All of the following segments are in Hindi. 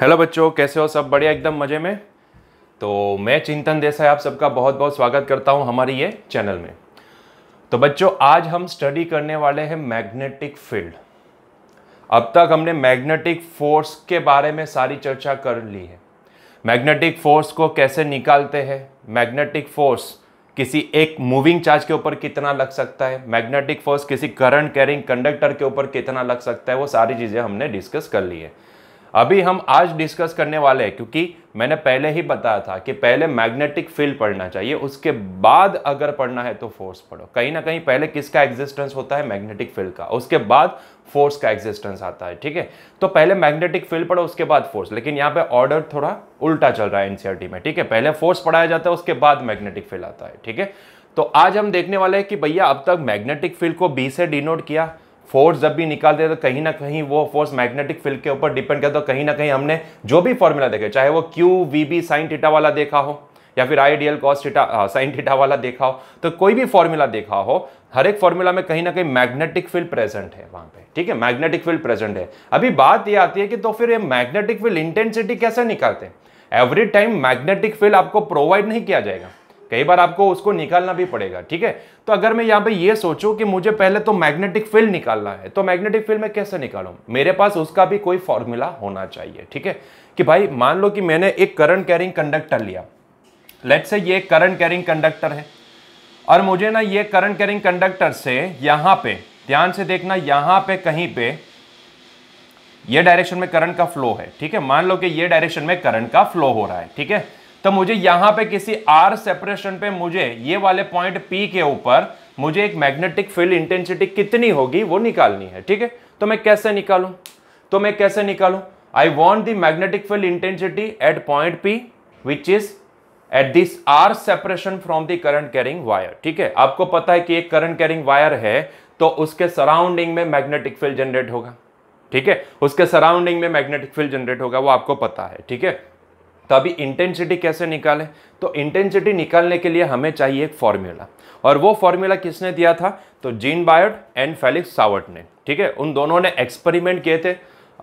हेलो बच्चों कैसे हो सब बढ़िया एकदम मज़े में तो मैं चिंतन देसाई आप सबका बहुत बहुत स्वागत करता हूं हमारी ये चैनल में तो बच्चों आज हम स्टडी करने वाले हैं मैग्नेटिक फील्ड अब तक हमने मैग्नेटिक फोर्स के बारे में सारी चर्चा कर ली है मैग्नेटिक फोर्स को कैसे निकालते हैं मैग्नेटिक फोर्स किसी एक मूविंग चार्ज के ऊपर कितना लग सकता है मैग्नेटिक फोर्स किसी करंट कैरिंग कंडक्टर के ऊपर कितना लग सकता है वो सारी चीज़ें हमने डिस्कस कर ली है अभी हम आज डिस्कस करने वाले हैं क्योंकि मैंने पहले ही बताया था कि पहले मैग्नेटिक फील्ड पढ़ना चाहिए उसके बाद अगर पढ़ना है तो फोर्स पढ़ो कहीं ना कहीं पहले किसका एग्जिस्टेंस होता है मैग्नेटिक फील्ड का उसके बाद फोर्स का एग्जिस्टेंस आता है ठीक है तो पहले मैग्नेटिक फील्ड पढ़ो उसके बाद फोर्स लेकिन यहाँ पे ऑर्डर थोड़ा उल्टा चल रहा है एनसीआरटी e में ठीक है पहले फोर्स पढ़ाया जाता है उसके बाद मैग्नेटिक फील्ड आता है ठीक है तो आज हम देखने वाले हैं कि भैया अब तक मैग्नेटिक फील्ड को बी से डिनोट किया फोर्स जब भी निकालते हैं तो कहीं ना कहीं वो फोर्स मैग्नेटिक फील्ड के ऊपर डिपेंड करता है तो कहीं ना कहीं हमने जो भी फॉर्मूला देखे चाहे वो Q V B sine theta वाला देखा हो या फिर I D L cos theta sine theta वाला देखा हो तो कोई भी फॉर्मूला देखा हो हर एक फॉर्मूला में कहीं ना कहीं मैग्नेटिक फील्ड प्रेजेंट है वहां पे ठीक है मैग्नेटिक फील्ड प्रेजेंट है अभी बात ये आती है कि तो फिर ये मैग्नेटिक फील्ड इंटेंसिटी कैसे निकालते हैं एवरी टाइम मैग्नेटिक फील्ड आपको प्रोवाइड नहीं किया जाएगा कई बार आपको उसको निकालना भी पड़ेगा ठीक है तो अगर मैं यहाँ पे ये सोचूं कि मुझे पहले तो मैग्नेटिक फील्ड निकालना है तो मैग्नेटिक फील्ड में कैसे निकालूं मेरे पास उसका भी कोई फॉर्मूला होना चाहिए ठीक है कि भाई मान लो कि मैंने एक करंट कैरिंग कंडक्टर लिया लेट से ये करंट कैरिंग कंडक्टर है और मुझे ना ये करंट कैरिंग कंडक्टर से यहां पे ध्यान से देखना यहां पे कहीं पे ये डायरेक्शन में करंट का फ्लो है ठीक है मान लो कि ये डायरेक्शन में करंट का फ्लो हो रहा है ठीक है तो मुझे यहां पे किसी आर सेपरेशन पे मुझे ये वाले पॉइंट पी के ऊपर मुझे एक मैग्नेटिक फील्ड इंटेंसिटी कितनी होगी वो निकालनी है ठीक है तो मैं कैसे निकालू तो मैं कैसे निकालू I want the magnetic field intensity at point P which is at this R separation from the current carrying wire ठीक है आपको पता है कि एक करंट कैरिंग वायर है तो उसके सराउंडिंग में मैग्नेटिक फील्ड जनरेट होगा ठीक है उसके सराउंडिंग में मैग्नेटिक फील्ड जनरेट होगा वो आपको पता है ठीक है तो अभी इंटेंसिटी कैसे निकालें तो इंटेंसिटी निकालने के लिए हमें चाहिए एक फॉर्मूला और वो फॉर्मूला किसने दिया था तो जीन बायोट एंड फेलिक्स सावट ने ठीक है उन दोनों ने एक्सपेरिमेंट किए थे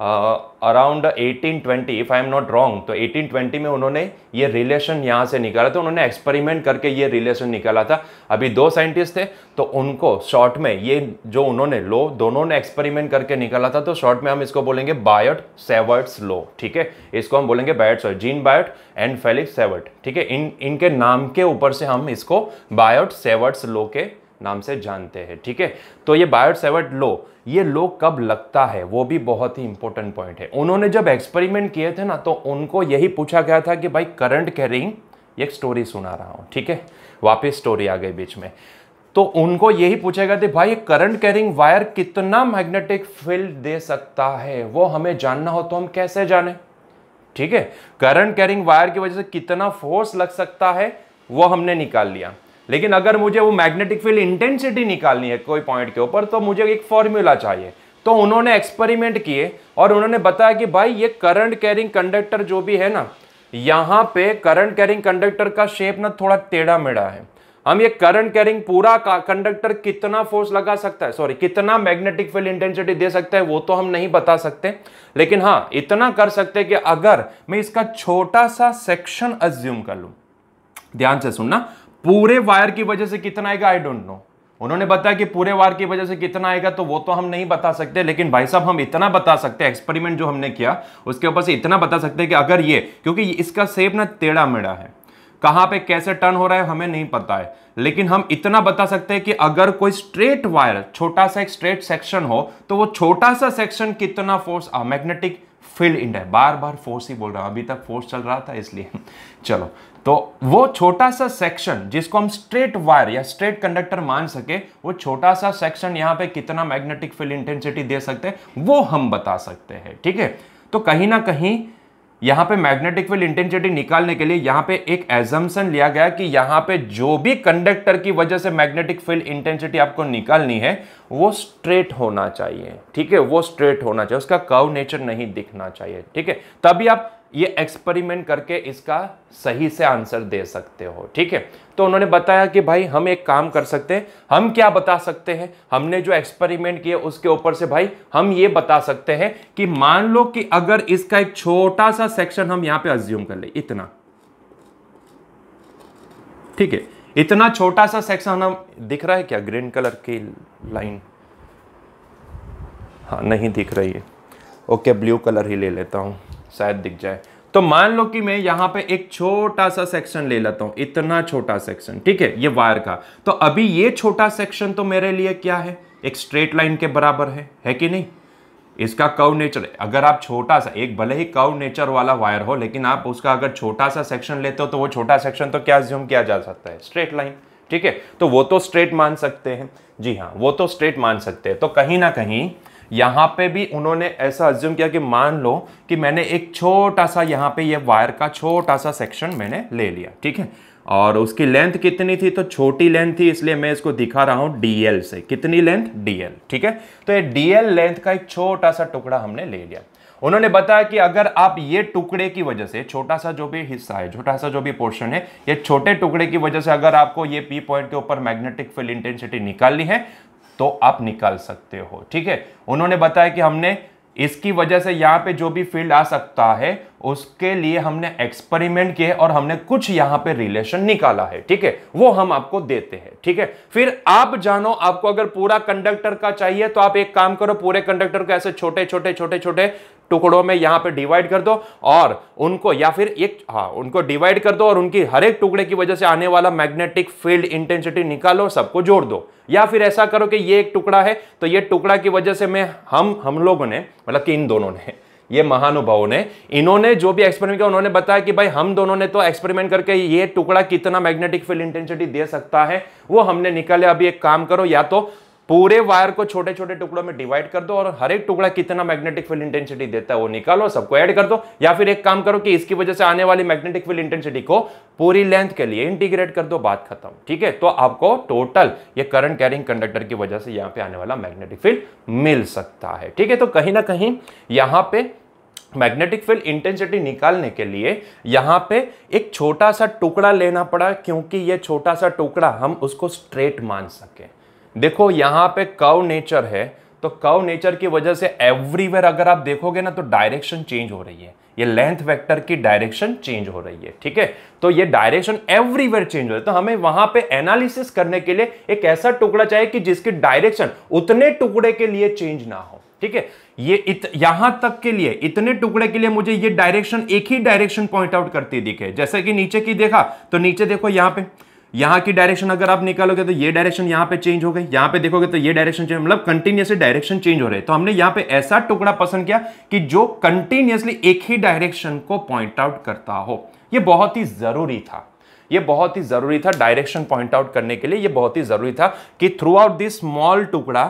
around eighteen twenty if I am not wrong तो एटीन ट्वेंटी में उन्होंने ये रिलेशन यहाँ से निकाला था उन्होंने एक्सपेरिमेंट करके ये रिलेशन निकाला था अभी दो साइंटिस्ट थे तो उनको शॉर्ट में ये जो उन्होंने लो दोनों ने एक्सपेरिमेंट करके निकाला था तो शॉर्ट में हम इसको बोलेंगे बायोट सेवर्ट्स लो ठीक है इसको हम बोलेंगे Biot sorry Jean Biot and Felix Savart ठीक है इन इनके नाम के ऊपर से हम इसको बायोट सेवर्ट्स लो के नाम से जानते हैं ठीक है तो ये बायोट सेवर्ट लो ये लोग कब लगता है वो भी बहुत ही इंपॉर्टेंट पॉइंट है उन्होंने जब एक्सपेरिमेंट किए थे ना तो उनको यही पूछा गया था कि भाई करंट कैरिंग एक स्टोरी सुना रहा हूँ ठीक है वापस स्टोरी आ गई बीच में तो उनको यही पूछा गया था भाई करंट कैरिंग वायर कितना मैग्नेटिक फील्ड दे सकता है वो हमें जानना हो तो हम कैसे जाने ठीक है करंट कैरिंग वायर की वजह से कितना फोर्स लग सकता है वो हमने निकाल लिया लेकिन अगर मुझे वो मैग्नेटिक फील्ड इंटेंसिटी निकालनी है कोई पॉइंट के ऊपर तो मुझे एक फॉर्मूला चाहिए तो उन्होंने एक्सपेरिमेंट किए और उन्होंने बताया कि भाई ये करंट कैरिंग कंडक्टर जो भी है ना यहाँ पे करंट कैरिंग कंडक्टर का शेप ना थोड़ा टेढ़ा मेढ़ा है हम ये करंट कैरिंग पूरा कंडक्टर कितना फोर्स लगा सकता है सॉरी कितना मैग्नेटिक फील्ड इंटेंसिटी दे सकता है वो तो हम नहीं बता सकते लेकिन हाँ इतना कर सकते कि अगर मैं इसका छोटा सा सेक्शन अज्यूम कर लू ध्यान से सुनना पूरे वायर की वजह से कितना आएगा आई डोंट नो उन्होंने बताया कि पूरे वार की वजह से कितना आएगा तो वो तो हम नहीं बता सकते लेकिन भाई साहब हम इतना बता सकते हैं एक्सपेरिमेंट जो हमने किया उसके ऊपर से इतना बता सकते हैं कि अगर ये क्योंकि इसका सेप ना टेढ़ा मेढ़ा है कहां पे कैसे टर्न हो रहा है हमें नहीं पता है लेकिन हम इतना बता सकते हैं कि अगर कोई स्ट्रेट वायर छोटा सा एक स्ट्रेट सेक्शन हो तो वो छोटा सा सेक्शन कितना फोर्स मैग्नेटिक फील्ड इंड है बार बार फोर्स ही बोल रहा हूं अभी तक फोर्स चल रहा था इसलिए चलो तो वो छोटा सा सेक्शन जिसको हम स्ट्रेट वायर या स्ट्रेट कंडक्टर मान सके वो छोटा सा सेक्शन यहां पे कितना मैग्नेटिक फील्ड इंटेंसिटी दे सकते हैं वो हम बता सकते हैं ठीक है तो कहीं ना कहीं यहां पे मैग्नेटिक फील्ड इंटेंसिटी निकालने के लिए यहां पे एक एजम्सन लिया गया कि यहां पे जो भी कंडक्टर की वजह से मैग्नेटिक फील्ड इंटेंसिटी आपको निकालनी है वो स्ट्रेट होना चाहिए ठीक है वो स्ट्रेट होना चाहिए उसका कर्व नेचर नहीं दिखना चाहिए ठीक है तभी आप ये एक्सपेरिमेंट करके इसका सही से आंसर दे सकते हो ठीक है तो उन्होंने बताया कि भाई हम एक काम कर सकते हैं हम क्या बता सकते हैं हमने जो एक्सपेरिमेंट किया उसके ऊपर से भाई हम ये बता सकते हैं कि मान लो कि अगर इसका एक छोटा सा सेक्शन हम यहां पे अज्यूम कर ले इतना ठीक है इतना छोटा सा सेक्शन हम दिख रहा है क्या ग्रीन कलर की लाइन हाँ नहीं दिख रही है ओके ब्लू कलर ही ले लेता हूं शायद दिख जाए तो मान लो कि मैं यहां पे एक छोटा सा सेक्शन ले लेता हूं इतना छोटा सेक्शन ठीक है ये वायर का तो अभी ये छोटा सेक्शन तो मेरे लिए क्या है एक स्ट्रेट लाइन के बराबर है है कि नहीं इसका कव नेचर अगर आप छोटा सा एक भले ही कव नेचर वाला वायर हो लेकिन आप उसका अगर छोटा सा सेक्शन लेते हो तो वो छोटा सेक्शन तो क्या ज्यूम किया जा सकता है स्ट्रेट लाइन ठीक है तो वो तो स्ट्रेट मान सकते हैं जी हाँ वो तो स्ट्रेट मान सकते हैं तो कहीं ना कहीं यहाँ पे भी उन्होंने ऐसा अज्यूम किया कि मान लो कि मैंने एक छोटा सा यहाँ पे ये यह वायर का छोटा सा सेक्शन मैंने ले लिया ठीक है और उसकी लेंथ कितनी थी तो छोटी लेंथ थी इसलिए मैं इसको दिखा रहा हूँ डीएल से कितनी लेंथ डीएल ठीक है तो ये डीएल लेंथ का एक छोटा सा टुकड़ा हमने ले लिया उन्होंने बताया कि अगर आप ये टुकड़े की वजह से छोटा सा जो भी हिस्सा है छोटा सा जो भी पोर्शन है ये छोटे टुकड़े की वजह से अगर आपको ये पी पॉइंट के ऊपर मैग्नेटिक फील्ड इंटेंसिटी निकालनी है तो आप निकाल सकते हो ठीक है उन्होंने बताया कि हमने इसकी वजह से यहाँ पे जो भी फील्ड आ सकता है उसके लिए हमने एक्सपेरिमेंट किए और हमने कुछ यहाँ पे रिलेशन निकाला है ठीक है वो हम आपको देते हैं ठीक है फिर आप जानो आपको अगर पूरा कंडक्टर का चाहिए तो आप एक काम करो पूरे कंडक्टर को ऐसे छोटे छोटे छोटे छोटे टुकड़ों में यहाँ पे डिवाइड कर दो और उनको या फिर एक हाँ उनको डिवाइड कर दो और उनकी हर एक टुकड़े की वजह से आने वाला मैग्नेटिक फील्ड इंटेंसिटी निकालो सबको जोड़ दो या फिर ऐसा करो कि ये एक टुकड़ा है तो ये टुकड़ा की वजह से मैं हम हम लोगों ने मतलब कि इन दोनों ने ये महानुभावों ने इन्होंने जो भी एक्सपेरिमेंट किया उन्होंने बताया कि भाई हम दोनों ने तो एक्सपेरिमेंट करके ये टुकड़ा कितना मैग्नेटिक फील्ड इंटेंसिटी दे सकता है वो हमने निकाले अभी एक काम करो या तो पूरे वायर को छोटे छोटे टुकड़ों में डिवाइड कर दो और हर एक टुकड़ा कितना मैग्नेटिक फील्ड इंटेंसिटी देता है वो निकालो सबको ऐड कर दो या फिर एक काम करो कि इसकी वजह से आने वाली मैग्नेटिक फील्ड इंटेंसिटी को पूरी लेंथ के लिए इंटीग्रेट कर दो बात खत्म ठीक है तो आपको टोटल ये करंट कैरिंग कंडक्टर की वजह से यहाँ पे आने वाला मैग्नेटिक फील्ड मिल सकता है ठीक है तो कहीं ना कहीं यहाँ पे मैग्नेटिक फील्ड इंटेंसिटी निकालने के लिए यहाँ पे एक छोटा सा टुकड़ा लेना पड़ा क्योंकि ये छोटा सा टुकड़ा हम उसको स्ट्रेट मान सकें देखो यहाँ पे कव नेचर है तो कव नेचर की वजह से एवरीवेयर अगर आप देखोगे ना तो डायरेक्शन चेंज हो रही है ये लेंथ वेक्टर की डायरेक्शन चेंज हो रही है ठीक है तो ये डायरेक्शन एवरीवेयर चेंज हो रही है तो हमें वहां पे एनालिसिस करने के लिए एक ऐसा टुकड़ा चाहिए कि जिसकी डायरेक्शन उतने टुकड़े के लिए चेंज ना हो ठीक है ये इत, यहां तक के लिए इतने टुकड़े के लिए मुझे ये डायरेक्शन एक ही डायरेक्शन पॉइंट आउट करती दिखे जैसे कि नीचे की देखा तो नीचे देखो यहां पे यहां की डायरेक्शन अगर आप निकालोगे तो ये डायरेक्शन यहां पे चेंज हो गई यहां पे देखोगे तो ये डायरेक्शन चेंज मतलब कंटिन्यूसली डायरेक्शन चेंज हो रहे तो हमने यहां पे ऐसा टुकड़ा पसंद किया कि जो कंटिन्यूसली एक ही डायरेक्शन को पॉइंट आउट करता हो ये बहुत ही जरूरी था ये बहुत ही जरूरी था डायरेक्शन पॉइंट आउट करने के लिए यह बहुत ही जरूरी था कि थ्रू आउट दिस स्मॉल टुकड़ा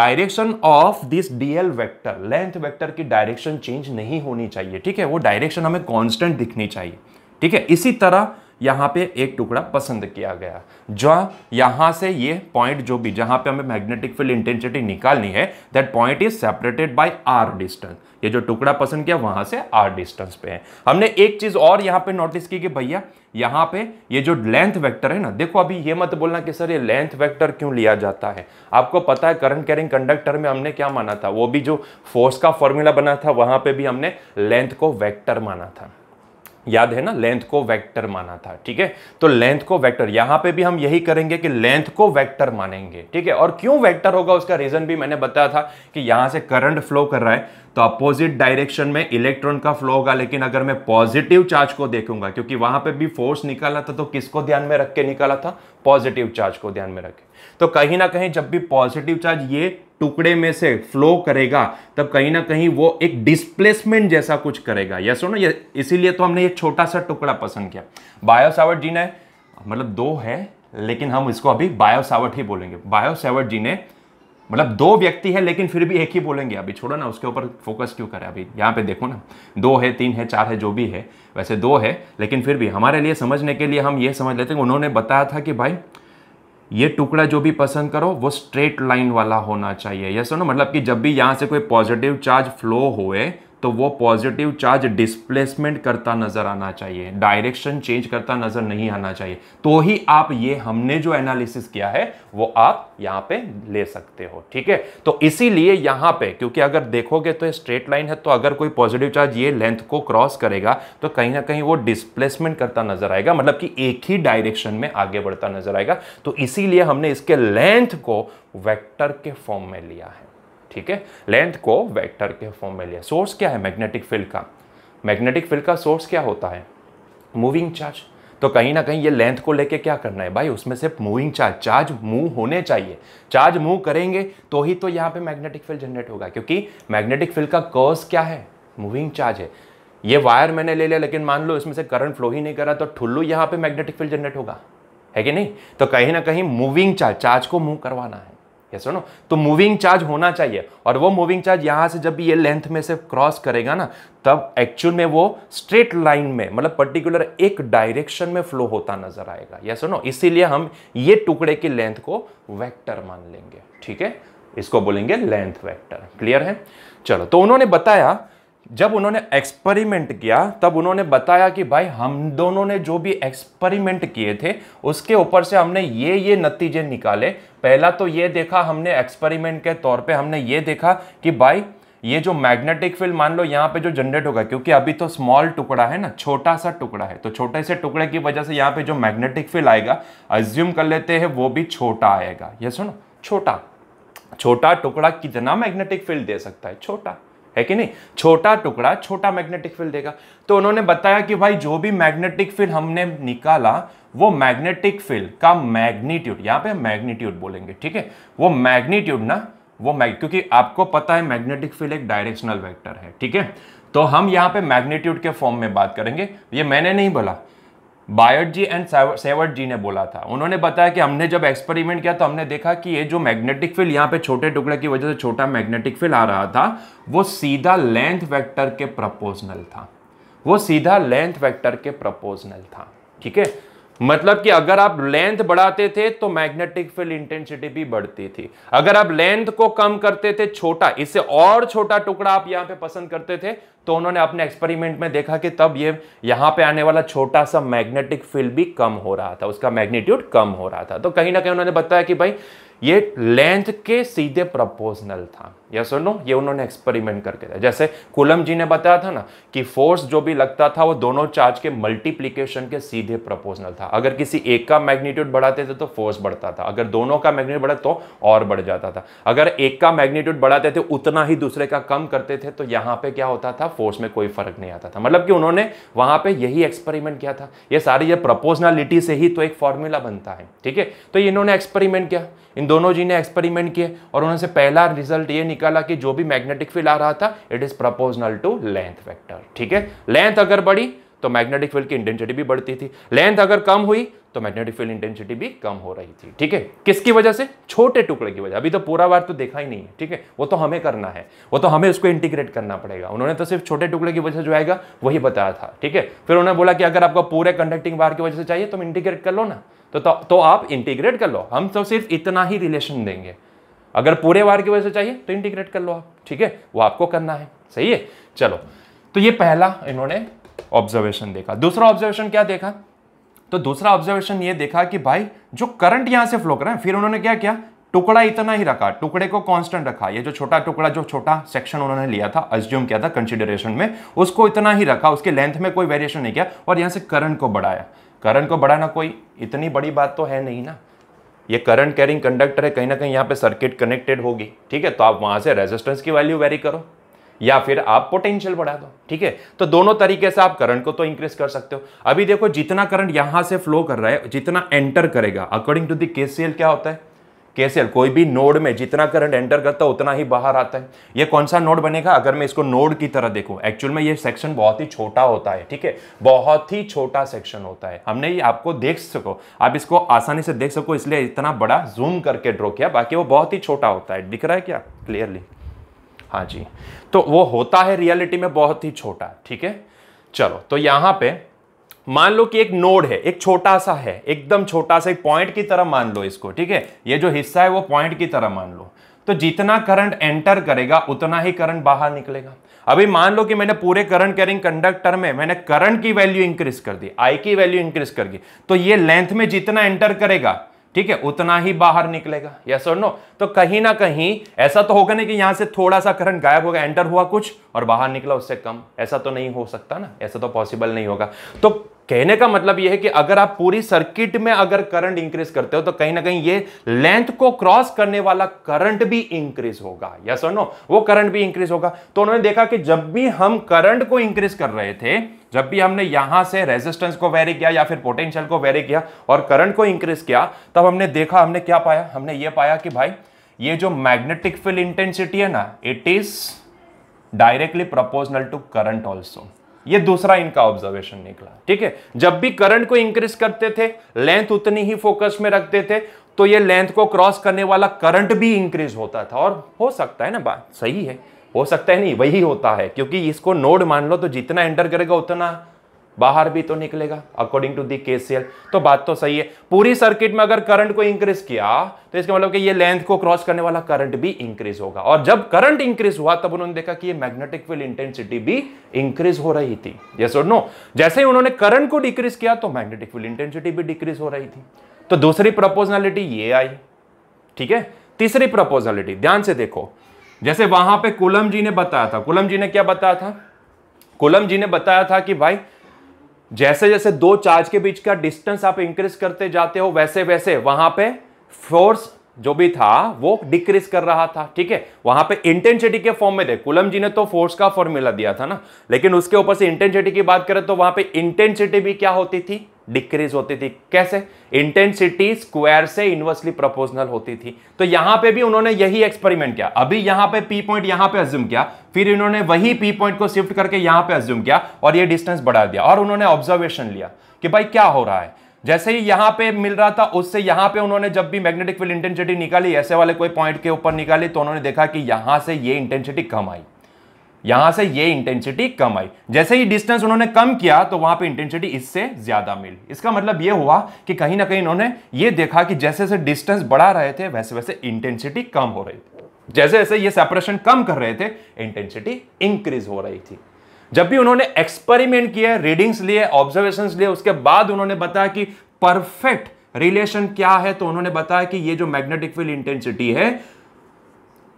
direction of this DL vector length vector की डायरेक्शन चेंज नहीं होनी चाहिए ठीक है वो डायरेक्शन हमें कांस्टेंट दिखनी चाहिए ठीक है इसी तरह यहाँ पे एक टुकड़ा पसंद किया गया जहाँ यहाँ से ये पॉइंट जो भी जहाँ पे हमें मैग्नेटिक फील्ड इंटेंसिटी निकालनी है that point is separated by R distance ये जो टुकड़ा पसंद किया वहाँ से आर डिस्टेंस पे है हमने एक चीज़ और यहाँ पे नोटिस की कि भैया यहाँ पे ये जो लेंथ वेक्टर है ना देखो अभी ये मत बोलना कि सर ये लेंथ वेक्टर क्यों लिया जाता है आपको पता है करंट कैरिंग कंडक्टर में हमने क्या माना था वो भी जो फोर्स का फॉर्मूला बना था वहाँ पे भी हमने लेंथ को वैक्टर माना था याद है ना लेंथ को वेक्टर माना था ठीक है तो लेंथ को वेक्टर यहां पे भी हम यही करेंगे कि लेंथ को वेक्टर मानेंगे ठीक है और क्यों वेक्टर होगा उसका रीजन भी मैंने बताया था कि यहां से करंट फ्लो कर रहा है तो अपोजिट डायरेक्शन में इलेक्ट्रॉन का फ्लो होगा लेकिन अगर मैं पॉजिटिव चार्ज को देखूंगा क्योंकि वहां पर भी फोर्स निकाला था तो किसको ध्यान में रख के निकाला था पॉजिटिव चार्ज को ध्यान में रखे तो कहीं ना कहीं जब भी पॉजिटिव चार्ज ये टुकड़े में से फ्लो करेगा तब कहीं ना कहीं वो एक डिस्प्लेसमेंट जैसा कुछ करेगा यस ना ये इसीलिए तो हमने ये छोटा सा टुकड़ा पसंद किया बायोसावट जी ने मतलब दो है लेकिन हम इसको अभी बायोसावट ही बोलेंगे बायोसावट जी ने मतलब दो व्यक्ति है लेकिन फिर भी एक ही बोलेंगे अभी छोड़ो ना उसके ऊपर फोकस क्यों करें अभी यहाँ पे देखो ना दो है तीन है चार है जो भी है वैसे दो है लेकिन फिर भी हमारे लिए समझने के लिए हम ये समझ लेते हैं उन्होंने बताया था कि भाई ये टुकड़ा जो भी पसंद करो वो स्ट्रेट लाइन वाला होना चाहिए यस सुनो मतलब कि जब भी यहाँ से कोई पॉजिटिव चार्ज फ्लो होए तो वो पॉजिटिव चार्ज डिस्प्लेसमेंट करता नज़र आना चाहिए डायरेक्शन चेंज करता नज़र नहीं आना चाहिए तो ही आप ये हमने जो एनालिसिस किया है वो आप यहाँ पे ले सकते हो ठीक है तो इसीलिए यहां पे क्योंकि अगर देखोगे तो स्ट्रेट लाइन है तो अगर कोई पॉजिटिव चार्ज ये लेंथ को क्रॉस करेगा तो कहीं ना कहीं वो डिस्प्लेसमेंट करता नज़र आएगा मतलब कि एक ही डायरेक्शन में आगे बढ़ता नज़र आएगा तो इसीलिए हमने इसके लेंथ को वैक्टर के फॉर्म में लिया है ठीक है लेंथ को वेक्टर के फॉर्म में लिया सोर्स क्या है मैग्नेटिक फील्ड का मैग्नेटिक फील्ड का सोर्स क्या होता है मूविंग चार्ज तो कहीं ना कहीं ये लेंथ को लेके क्या करना है भाई उसमें से मूविंग चार्ज चार्ज मूव होने चाहिए चार्ज मूव करेंगे तो ही तो यहाँ पे मैग्नेटिक फील्ड जनरेट होगा क्योंकि मैग्नेटिक फील्ड का कर्स क्या है मूविंग चार्ज है ये वायर मैंने ले लिया ले, लेकिन मान लो इसमें से करंट फ्लो ही नहीं करा तो ठुल्लू यहाँ पे मैग्नेटिक फील्ड जनरेट होगा है कि नहीं तो कहीं ना कहीं मूविंग चार्ज चार्ज को मूव करवाना है यस yes नो तो मूविंग चार्ज होना चाहिए और वो मूविंग चार्ज यहाँ से जब भी ये लेंथ में से क्रॉस करेगा ना तब एक्चुअल में वो स्ट्रेट लाइन में मतलब पर्टिकुलर एक डायरेक्शन में फ्लो होता नजर आएगा यस yes नो इसीलिए हम ये टुकड़े की लेंथ को वेक्टर मान लेंगे ठीक है इसको बोलेंगे लेंथ वेक्टर क्लियर है चलो तो उन्होंने बताया जब उन्होंने एक्सपेरिमेंट किया तब उन्होंने बताया कि भाई हम दोनों ने जो भी एक्सपेरिमेंट किए थे उसके ऊपर से हमने ये ये नतीजे निकाले पहला तो ये देखा हमने एक्सपेरिमेंट के तौर पे हमने ये देखा कि भाई ये जो मैग्नेटिक फील्ड मान लो यहाँ पे जो जनरेट होगा क्योंकि अभी तो स्मॉल टुकड़ा है ना छोटा सा टुकड़ा है तो छोटे से टुकड़े की वजह से यहाँ पे जो मैग्नेटिक फील्ड आएगा अज्यूम कर लेते हैं वो भी छोटा आएगा ये सुनो छोटा छोटा टुकड़ा कितना मैग्नेटिक फील्ड दे सकता है छोटा है कि नहीं छोटा टुकड़ा छोटा मैग्नेटिक फील्ड देगा तो उन्होंने बताया कि भाई जो भी मैग्नेटिक फील्ड हमने निकाला वो मैग्नेटिक फील्ड का मैग्नीट्यूड यहां पे मैग्नीट्यूड बोलेंगे ठीक है वो मैग्नीट्यूड ना वो मैग क्योंकि आपको पता है मैग्नेटिक फील्ड एक डायरेक्शनल वेक्टर है ठीक है तो हम यहां पे मैग्नीट्यूड के फॉर्म में बात करेंगे ये मैंने नहीं बोला बायट जी एंड सेवर्ट जी ने बोला था उन्होंने बताया कि हमने जब एक्सपेरिमेंट किया तो हमने देखा कि ये जो मैग्नेटिक फील्ड यहाँ पे छोटे टुकड़े की वजह से छोटा मैग्नेटिक फील्ड आ रहा था वो सीधा लेंथ वेक्टर के प्रपोजनल था वो सीधा लेंथ वेक्टर के प्रपोजनल था ठीक है मतलब कि अगर आप लेंथ बढ़ाते थे तो मैग्नेटिक फील्ड इंटेंसिटी भी बढ़ती थी अगर आप लेंथ को कम करते थे छोटा इससे और छोटा टुकड़ा आप यहाँ पे पसंद करते थे तो उन्होंने अपने एक्सपेरिमेंट में देखा कि तब ये यहाँ पे आने वाला छोटा सा मैग्नेटिक फील्ड भी कम हो रहा था उसका मैग्नीट्यूड कम हो रहा था तो कहीं ना कहीं उन्होंने बताया कि भाई ये लेंथ के सीधे प्रपोजनल था या सुन लो ये उन्होंने एक्सपेरिमेंट करके था जैसे कुलम जी ने बताया था ना कि फोर्स जो भी लगता था वो दोनों चार्ज के मल्टीप्लीकेशन के सीधे प्रपोजनल था अगर किसी एक का मैग्नीट्यूड बढ़ाते थे तो फोर्स बढ़ता था अगर दोनों का मैग्नीट्यूड बढ़ा तो और बढ़ जाता था अगर एक का मैग्नीट्यूड बढ़ाते थे उतना ही दूसरे का कम करते थे तो यहाँ पर क्या होता था फोर्स में कोई फर्क नहीं आता था मतलब कि उन्होंने वहाँ पर यही एक्सपेरिमेंट किया था ये सारी ये प्रपोजनलिटी से ही तो एक फॉर्मूला बनता है ठीक है तो इन्होंने एक्सपेरिमेंट किया इन दोनों जी ने एक्सपेरिमेंट किए और उनसे पहला रिजल्ट ये निकाला कि जो भी मैग्नेटिक फील्ड आ रहा था it is proportional to length factor ठीक है लेंथ अगर बढ़ी तो मैग्नेटिक फील्ड की इंटेंसिटी भी बढ़ती थी लेंथ अगर कम हुई तो मैग्नेटिक फील्ड इंटेंसिटी भी कम हो रही थी ठीक है किसकी वजह से छोटे टुकड़े की वजह अभी तो पूरा बार तो देखा ही नहीं है ठीक है वो तो हमें करना है वो तो हमें उसको इंटीग्रेट करना पड़ेगा उन्होंने तो सिर्फ छोटे टुकड़े की वजह जो आएगा वही बताया था ठीक है फिर उन्होंने बोला कि अगर आपको पूरे कंडक्टिंग बार की वजह से चाहिए तो इंटीग्रेट कर लो ना तो, तो तो आप इंटीग्रेट कर लो हम तो सिर्फ इतना ही रिलेशन देंगे अगर पूरे वार की वजह से चाहिए तो इंटीग्रेट कर लो आप ठीक है वो आपको करना है सही है चलो तो ये पहला इन्होंने ऑब्जर्वेशन देखा दूसरा ऑब्जर्वेशन क्या देखा तो दूसरा ऑब्जर्वेशन ये देखा कि भाई जो करंट यहां से फ्लो कर रहे हैं फिर उन्होंने क्या किया टुकड़ा इतना ही रखा टुकड़े को कांस्टेंट रखा ये जो छोटा टुकड़ा जो छोटा सेक्शन उन्होंने लिया था अज्यूम किया था कंसिडरेशन में उसको इतना ही रखा उसके लेंथ में कोई वेरिएशन नहीं किया और यहां से करंट को बढ़ाया करण को बढ़ाना कोई इतनी बड़ी बात तो है नहीं ना ये करंट कैरिंग कंडक्टर है कहीं ना कहीं यहाँ पे सर्किट कनेक्टेड होगी ठीक है तो आप वहाँ से रेजिस्टेंस की वैल्यू वेरी करो या फिर आप पोटेंशियल बढ़ा दो ठीक है तो दोनों तरीके से आप करंट को तो इंक्रीज कर सकते हो अभी देखो जितना करंट यहाँ से फ्लो कर रहा है जितना एंटर करेगा अकॉर्डिंग टू द केसीएल क्या होता है केसीएल कोई भी नोड में जितना करंट एंटर करता है उतना ही बाहर आता है ये कौन सा नोड बनेगा अगर मैं इसको नोड की तरह देखूं एक्चुअल में ये सेक्शन बहुत ही छोटा होता है ठीक है बहुत ही छोटा सेक्शन होता है हमने ये आपको देख सको आप इसको आसानी से देख सको इसलिए इतना बड़ा जूम करके ड्रॉ किया बाकी वो बहुत ही छोटा होता है दिख रहा है क्या क्लियरली हाँ जी तो वो होता है रियलिटी में बहुत ही छोटा ठीक है चलो तो यहाँ पे मान लो कि एक नोड है एक छोटा सा है एकदम छोटा सा एक पॉइंट की तरह मान लो इसको ठीक है ये जो हिस्सा है वो पॉइंट की तरह मान लो तो जितना करंट एंटर करेगा उतना ही करंट बाहर निकलेगा अभी मान लो कि मैंने पूरे करंट कैरिंग कंडक्टर में मैंने करंट की वैल्यू इंक्रीज कर दी आई की वैल्यू इंक्रीज कर दी तो ये लेंथ में जितना एंटर करेगा ठीक है उतना ही बाहर निकलेगा यस और नो तो कहीं ना कहीं ऐसा तो होगा नहीं कि यहां से थोड़ा सा करंट गायब होगा एंटर हुआ कुछ और बाहर निकला उससे कम ऐसा तो नहीं हो सकता ना ऐसा तो पॉसिबल नहीं होगा तो कहने का मतलब यह है कि अगर आप पूरी सर्किट में अगर करंट इंक्रीज करते हो तो कहीं ना कहीं ये लेंथ को क्रॉस करने वाला करंट भी इंक्रीज होगा यस और नो वो करंट भी इंक्रीज होगा तो उन्होंने देखा कि जब भी हम करंट को इंक्रीज कर रहे थे जब भी हमने यहां से रेजिस्टेंस को वेरी किया या फिर पोटेंशियल को वेरी किया और करंट को इंक्रीज किया तब हमने देखा हमने क्या पाया हमने ये पाया कि भाई ये जो मैग्नेटिक फील्ड इंटेंसिटी है ना it is directly proportional to current also ये दूसरा इनका ऑब्जर्वेशन निकला ठीक है जब भी करंट को इंक्रीज करते थे लेंथ उतनी ही फोकस में रखते थे तो ये लेंथ को क्रॉस करने वाला करंट भी इंक्रीज होता था और हो सकता है ना बात सही है हो सकता है नहीं वही होता है क्योंकि इसको नोड मान लो तो जितना एंटर करेगा उतना बाहर भी तो निकलेगा अकॉर्डिंग टू दी केसीएल तो बात तो सही है पूरी सर्किट में अगर करंट को इंक्रीज किया तो इसका मतलब कि ये लेंथ को क्रॉस करने वाला करंट भी इंक्रीज होगा और जब करंट इंक्रीज हुआ तब उन्होंने देखा कि ये मैग्नेटिक फील्ड इंटेंसिटी भी इंक्रीज हो रही थी यस और नो जैसे ही उन्होंने करंट को डिक्रीज किया तो मैग्नेटिक फील्ड इंटेंसिटी भी डिक्रीज हो रही थी तो दूसरी प्रपोजनलिटी ये आई ठीक है तीसरी प्रपोजनलिटी ध्यान से देखो जैसे वहां पे कुलम जी ने बताया था कुलम जी ने क्या बताया था कुलम जी ने बताया था कि भाई जैसे जैसे दो चार्ज के बीच का डिस्टेंस आप इंक्रीज करते जाते हो वैसे वैसे वहां पे फोर्स जो भी था वो डिक्रीज कर रहा था ठीक है वहां पे इंटेंसिटी के फॉर्म में थे कुलम जी ने तो फोर्स का फॉर्मूला दिया था ना लेकिन उसके ऊपर से इंटेंसिटी की बात करें तो वहां पे इंटेंसिटी भी क्या होती थी डिक्रीज होती थी कैसे इंटेंसिटी स्क्वायर से इनवर्सली प्रोपोर्शनल होती थी तो यहां पे भी उन्होंने यही एक्सपेरिमेंट किया अभी यहां पे पी पॉइंट यहां पे अज्यूम किया फिर इन्होंने वही पी पॉइंट को शिफ्ट करके यहां पे अज्यूम किया और ये डिस्टेंस बढ़ा दिया और उन्होंने ऑब्जर्वेशन लिया कि भाई क्या हो रहा है जैसे ही यहां पे मिल रहा था उससे यहां पे उन्होंने जब भी मैग्नेटिक फील्ड इंटेंसिटी निकाली ऐसे वाले कोई पॉइंट के ऊपर निकाली तो उन्होंने देखा कि यहां से ये इंटेंसिटी कम आई यहां से ये इंटेंसिटी कम आई जैसे ही डिस्टेंस उन्होंने कम किया तो वहां पे इंटेंसिटी इससे ज्यादा मिली इसका मतलब ये हुआ कि कहीं ना कहीं इन्होंने ये देखा कि जैसे जैसे डिस्टेंस बढ़ा रहे थे वैसे वैसे इंटेंसिटी कम हो रही थी जैसे जैसे ये सेपरेशन कम कर रहे थे इंटेंसिटी इंक्रीज हो रही थी जब भी उन्होंने एक्सपेरिमेंट किया रीडिंग्स लिए ऑब्जर्वेशन लिए उसके बाद उन्होंने बताया कि परफेक्ट रिलेशन क्या है तो उन्होंने बताया कि ये जो मैग्नेटिक फील्ड इंटेंसिटी है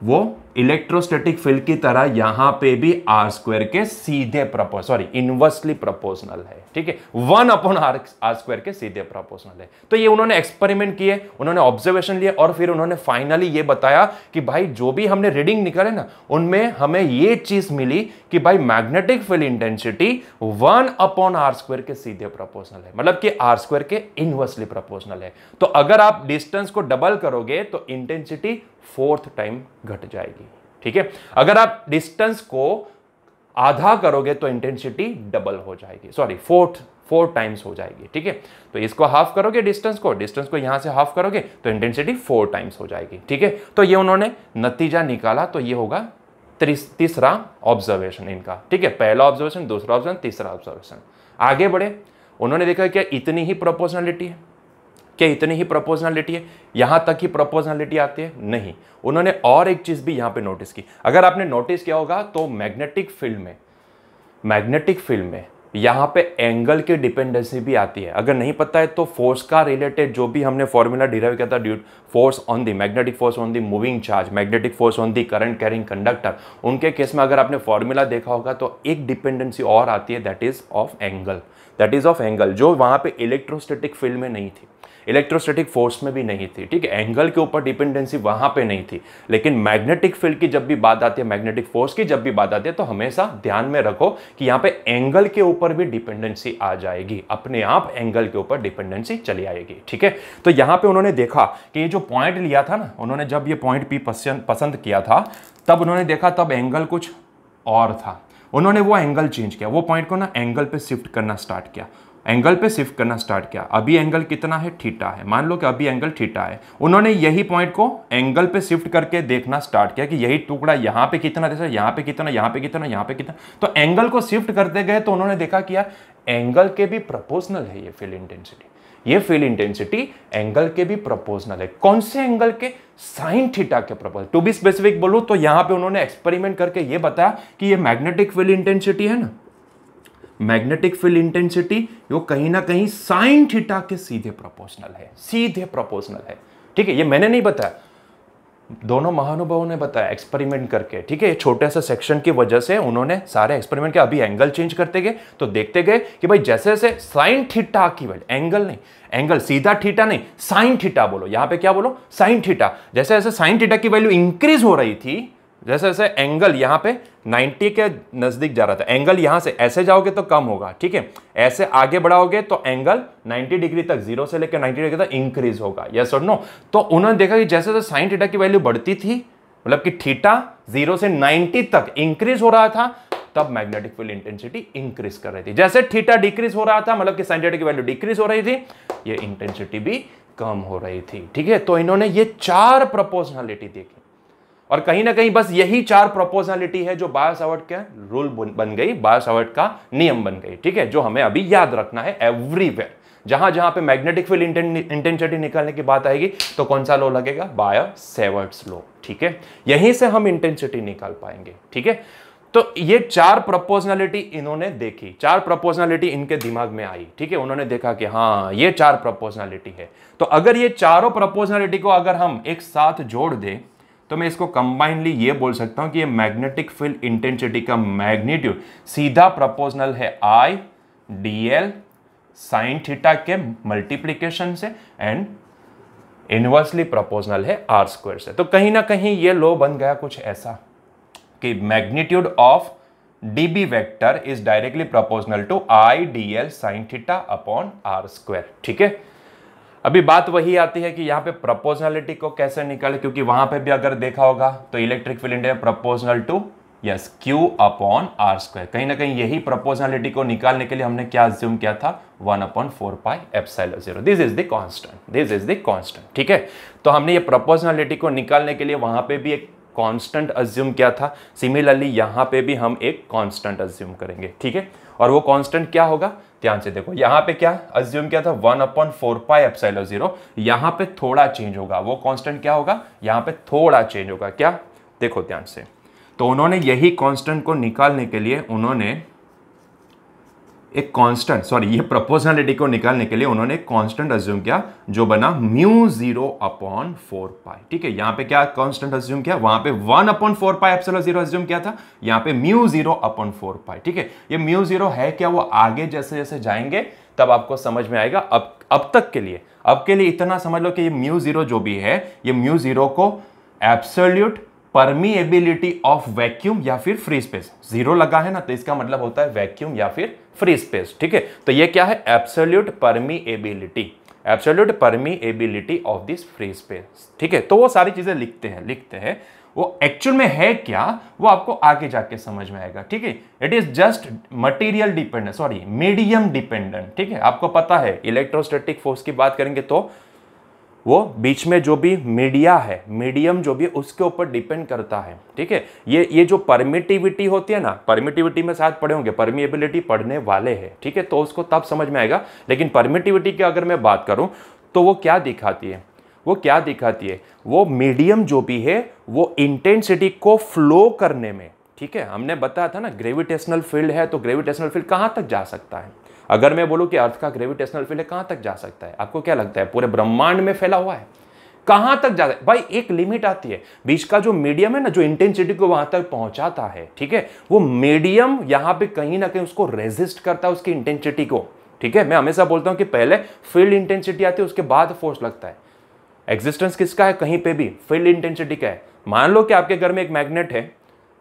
वो इलेक्ट्रोस्टैटिक फील्ड की तरह यहां पे भी आर स्क्वायर के सीधे प्रपोज सॉरी इनवर्सली प्रोपोर्शनल है ठीक है one upon R R square के सीधे प्रपोर्शनल है तो ये उन्होंने एक्सपेरिमेंट किए उन्होंने ऑब्जर्वेशन लिए और फिर उन्होंने फाइनली ये बताया कि भाई जो भी हमने रीडिंग निकाले ना उनमें हमें ये चीज मिली कि भाई magnetic field intensity one upon R square के सीधे प्रपोर्शनल है मतलब कि आर स्क्वायर के इनवर्सली प्रपोर्शनल है तो अगर आप डिस्टेंस को डबल करोगे तो इंटेंसिटी फोर्थ टाइम घट जाएगी ठीक है अगर आप डिस्टेंस को आधा करोगे तो इंटेंसिटी डबल हो जाएगी सॉरी फोर्थ फोर टाइम्स हो जाएगी ठीक है तो इसको हाफ करोगे डिस्टेंस को डिस्टेंस को यहां से हाफ करोगे तो इंटेंसिटी फोर टाइम्स हो जाएगी ठीक है तो ये उन्होंने नतीजा निकाला तो ये होगा तीसरा ऑब्जर्वेशन इनका ठीक है पहला ऑब्जर्वेशन दूसरा ऑब्जर्वेशन तीसरा ऑब्जर्वेशन आगे बढ़े उन्होंने देखा कि इतनी ही प्रोपोर्शनलिटी है क्या इतनी ही प्रपोजनलिटी है यहाँ तक ही प्रपोजनलिटी आती है नहीं उन्होंने और एक चीज़ भी यहाँ पे नोटिस की अगर आपने नोटिस किया होगा तो मैग्नेटिक फील्ड में मैग्नेटिक फील्ड में यहाँ पे एंगल की डिपेंडेंसी भी आती है अगर नहीं पता है तो फोर्स का रिलेटेड जो भी हमने फॉर्मूला डिराइव किया था ड्यूट force on the magnetic force on the moving charge magnetic force on the current carrying conductor उनके केस में अगर आपने फॉर्मूला देखा होगा तो एक डिपेंडेंसी और आती है that is of angle that is of angle जो वहाँ पे इलेक्ट्रोस्टेटिक फील्ड में नहीं थी इलेक्ट्रोस्टैटिक फोर्स में भी नहीं थी ठीक है एंगल के ऊपर डिपेंडेंसी वहाँ पे नहीं थी लेकिन मैग्नेटिक फील्ड की जब भी बात आती है मैग्नेटिक फोर्स की जब भी बात आती है तो हमेशा ध्यान में रखो कि यहाँ पे एंगल के ऊपर भी डिपेंडेंसी आ जाएगी अपने आप एंगल के ऊपर डिपेंडेंसी चली आएगी ठीक है तो यहाँ पर उन्होंने देखा कि ये जो पॉइंट लिया था ना उन्होंने जब ये पॉइंट पी पसंद किया था तब उन्होंने देखा तब एंगल कुछ और था उन्होंने वो एंगल चेंज किया वो पॉइंट को ना एंगल पे शिफ्ट करना स्टार्ट किया एंगल पे शिफ्ट करना स्टार्ट किया अभी एंगल कितना है ठीटा है मान लो कि अभी एंगल ठीटा है उन्होंने यही पॉइंट को एंगल पे शिफ्ट करके देखना स्टार्ट किया कि यही टुकड़ा यहाँ पे कितना जैसा यहाँ पे कितना यहाँ पे कितना यहाँ पे कितना तो एंगल को शिफ्ट करते गए तो उन्होंने देखा कि यार एंगल के भी प्रपोजनल है ये फील्ड इंटेंसिटी ये फील्ड इंटेंसिटी एंगल के भी प्रपोजनल है कौन से एंगल के साइन थीटा के प्रपोजल टू बी स्पेसिफिक बोलूँ तो यहाँ पे उन्होंने एक्सपेरिमेंट करके ये बताया कि ये मैग्नेटिक फील्ड इंटेंसिटी है ना मैग्नेटिक फील्ड इंटेंसिटी वो कहीं ना कहीं साइन थीटा के सीधे प्रोपोर्शनल है सीधे प्रोपोर्शनल है ठीक है ये मैंने नहीं बताया दोनों महानुभावों ने बताया एक्सपेरिमेंट करके ठीक है छोटे से सेक्शन की वजह से उन्होंने सारे एक्सपेरिमेंट के अभी एंगल चेंज करते गए तो देखते गए कि भाई जैसे जैसे साइन थीटा की वैल्यू एंगल नहीं एंगल सीधा थीटा नहीं साइन थीटा बोलो यहां पे क्या बोलो साइन थीटा जैसे जैसे साइन थीटा की वैल्यू इंक्रीज हो रही थी जैसे जैसे एंगल यहाँ पे 90 के नज़दीक जा रहा था एंगल यहाँ से ऐसे जाओगे तो कम होगा ठीक है ऐसे आगे बढ़ाओगे तो एंगल 90 डिग्री तक जीरो से लेकर 90 डिग्री तक इंक्रीज होगा यस और नो तो उन्होंने देखा कि जैसे जैसे साइन थीटा की वैल्यू बढ़ती थी मतलब कि थीटा जीरो से नाइन्टी तक इंक्रीज हो रहा था तब मैग्नेटिक फील्ड इंटेंसिटी इंक्रीज कर रही थी जैसे थीटा डिक्रीज हो रहा था मतलब कि साइन थीटा की वैल्यू डिक्रीज हो रही थी ये इंटेंसिटी भी कम हो रही थी ठीक है तो इन्होंने ये चार प्रपोजनलिटी देखी और कहीं ना कहीं बस यही चार प्रोपोजलिटी है जो बायस अवर्ट का रूल बन गई बायस अवर्ट का नियम बन गई ठीक है जो हमें अभी याद रखना है एवरीवेयर जहां जहां पे मैग्नेटिक फील्ड इंटेंसिटी निकालने की बात आएगी तो कौन सा लो लगेगा बायो सेवर्ट्स लो ठीक है यहीं से हम इंटेंसिटी निकाल पाएंगे ठीक है तो ये चार प्रपोजनलिटी इन्होंने देखी चार प्रपोजनलिटी इनके दिमाग में आई ठीक है उन्होंने देखा कि हाँ ये चार प्रपोजनलिटी है तो अगर ये चारों प्रपोजनलिटी को अगर हम एक साथ जोड़ दें तो मैं इसको कंबाइनली ये बोल सकता हूं कि ये मैग्नेटिक फील्ड इंटेंसिटी का मैग्नीट्यूड सीधा प्रपोजनल है I D L sine theta के मल्टीप्लीकेशन से एंड इनवर्सली प्रपोजनल है आर स्क्वायर से तो कहीं ना कहीं ये लो बन गया कुछ ऐसा कि magnitude of D B vector is directly proportional to I D L sine theta upon R square ठीक है अभी बात वही आती है कि यहाँ पे प्रपोजनलिटी को कैसे निकाले क्योंकि वहां पे भी अगर देखा होगा तो इलेक्ट्रिक फील्ड इंडिया प्रपोजनल टू यस क्यू अपॉन आर स्क्वायर कहीं ना कहीं यही प्रपोजनलिटी को निकालने के लिए हमने क्या ज्यूम किया था one upon four pi epsilon zero this is the constant this is the constant ठीक है तो हमने ये प्रपोजनलिटी को निकालने के लिए वहां पे भी एक कांस्टेंट अज्यूम क्या था सिमिलरली यहाँ पे भी हम एक कांस्टेंट अज्यूम करेंगे ठीक है और वो कांस्टेंट क्या होगा ध्यान से देखो यहाँ पे क्या अज्यूम क्या था one upon four pi epsilon zero यहाँ पे थोड़ा चेंज होगा वो कॉन्स्टेंट क्या होगा यहाँ पे थोड़ा चेंज होगा क्या देखो ध्यान से तो उन्होंने यही कॉन्स्टेंट को निकालने के लिए उन्होंने एक कांस्टेंट सॉरी ये प्रोपोर्शनलिटी को निकालने के लिए उन्होंने एक कांस्टेंट अज्यूम किया जो बना mu zero upon four pi ठीक है यहां पे क्या कांस्टेंट अज्यूम किया वहां पे one upon four pi epsilon zero assume किया था यहां पे mu zero upon four pi ठीक है ये म्यू जीरो है क्या वो आगे जैसे जैसे जाएंगे तब आपको समझ में आएगा अब अब तक के लिए अब के लिए इतना समझ लो कि ये म्यू जीरो जो भी है ये म्यू जीरो को एब्सोल्यूट परमीएबिलिटी ऑफ वैक्यूम या फिर फ्री स्पेस जीरो लगा है ना तो इसका मतलब होता है वैक्यूम या फिर फ्री स्पेस ठीक है तो ये क्या है absolute permeability absolute permeability of this free space ठीक है तो वो सारी चीजें लिखते हैं लिखते हैं वो एक्चुअल में है क्या वो आपको आगे जाके समझ में आएगा ठीक है it is just material dependent sorry medium dependent ठीक है आपको पता है इलेक्ट्रोस्टैटिक फोर्स की बात करेंगे तो वो बीच में जो भी मीडिया है मीडियम जो भी उसके ऊपर डिपेंड करता है ठीक है ये ये जो परमिटिविटी होती है ना परमिटिविटी में शायद पढ़े होंगे परमिएबिलिटी पढ़ने वाले हैं ठीक है तो उसको तब समझ में आएगा लेकिन परमिटिविटी की अगर मैं बात करूँ तो वो क्या दिखाती है वो क्या दिखाती है वो मीडियम जो भी है वो इंटेंसिटी को फ्लो करने में ठीक है हमने बताया था ना ग्रेविटेशनल फील्ड है तो ग्रेविटेशनल फील्ड कहाँ तक जा सकता है अगर मैं बोलूँ कि अर्थ का ग्रेविटेशनल फील्ड कहाँ तक जा सकता है आपको क्या लगता है पूरे ब्रह्मांड में फैला हुआ है कहाँ तक जाता है भाई एक लिमिट आती है बीच का जो मीडियम है ना जो इंटेंसिटी को वहां तक पहुंचाता है ठीक है वो मीडियम यहाँ पे कहीं ना कहीं उसको रेजिस्ट करता है उसकी इंटेंसिटी को ठीक है मैं हमेशा बोलता हूँ कि पहले फील्ड इंटेंसिटी आती है उसके बाद फोर्स लगता है एग्जिस्टेंस किसका है कहीं पे भी फील्ड इंटेंसिटी का है मान लो कि आपके घर में एक मैग्नेट है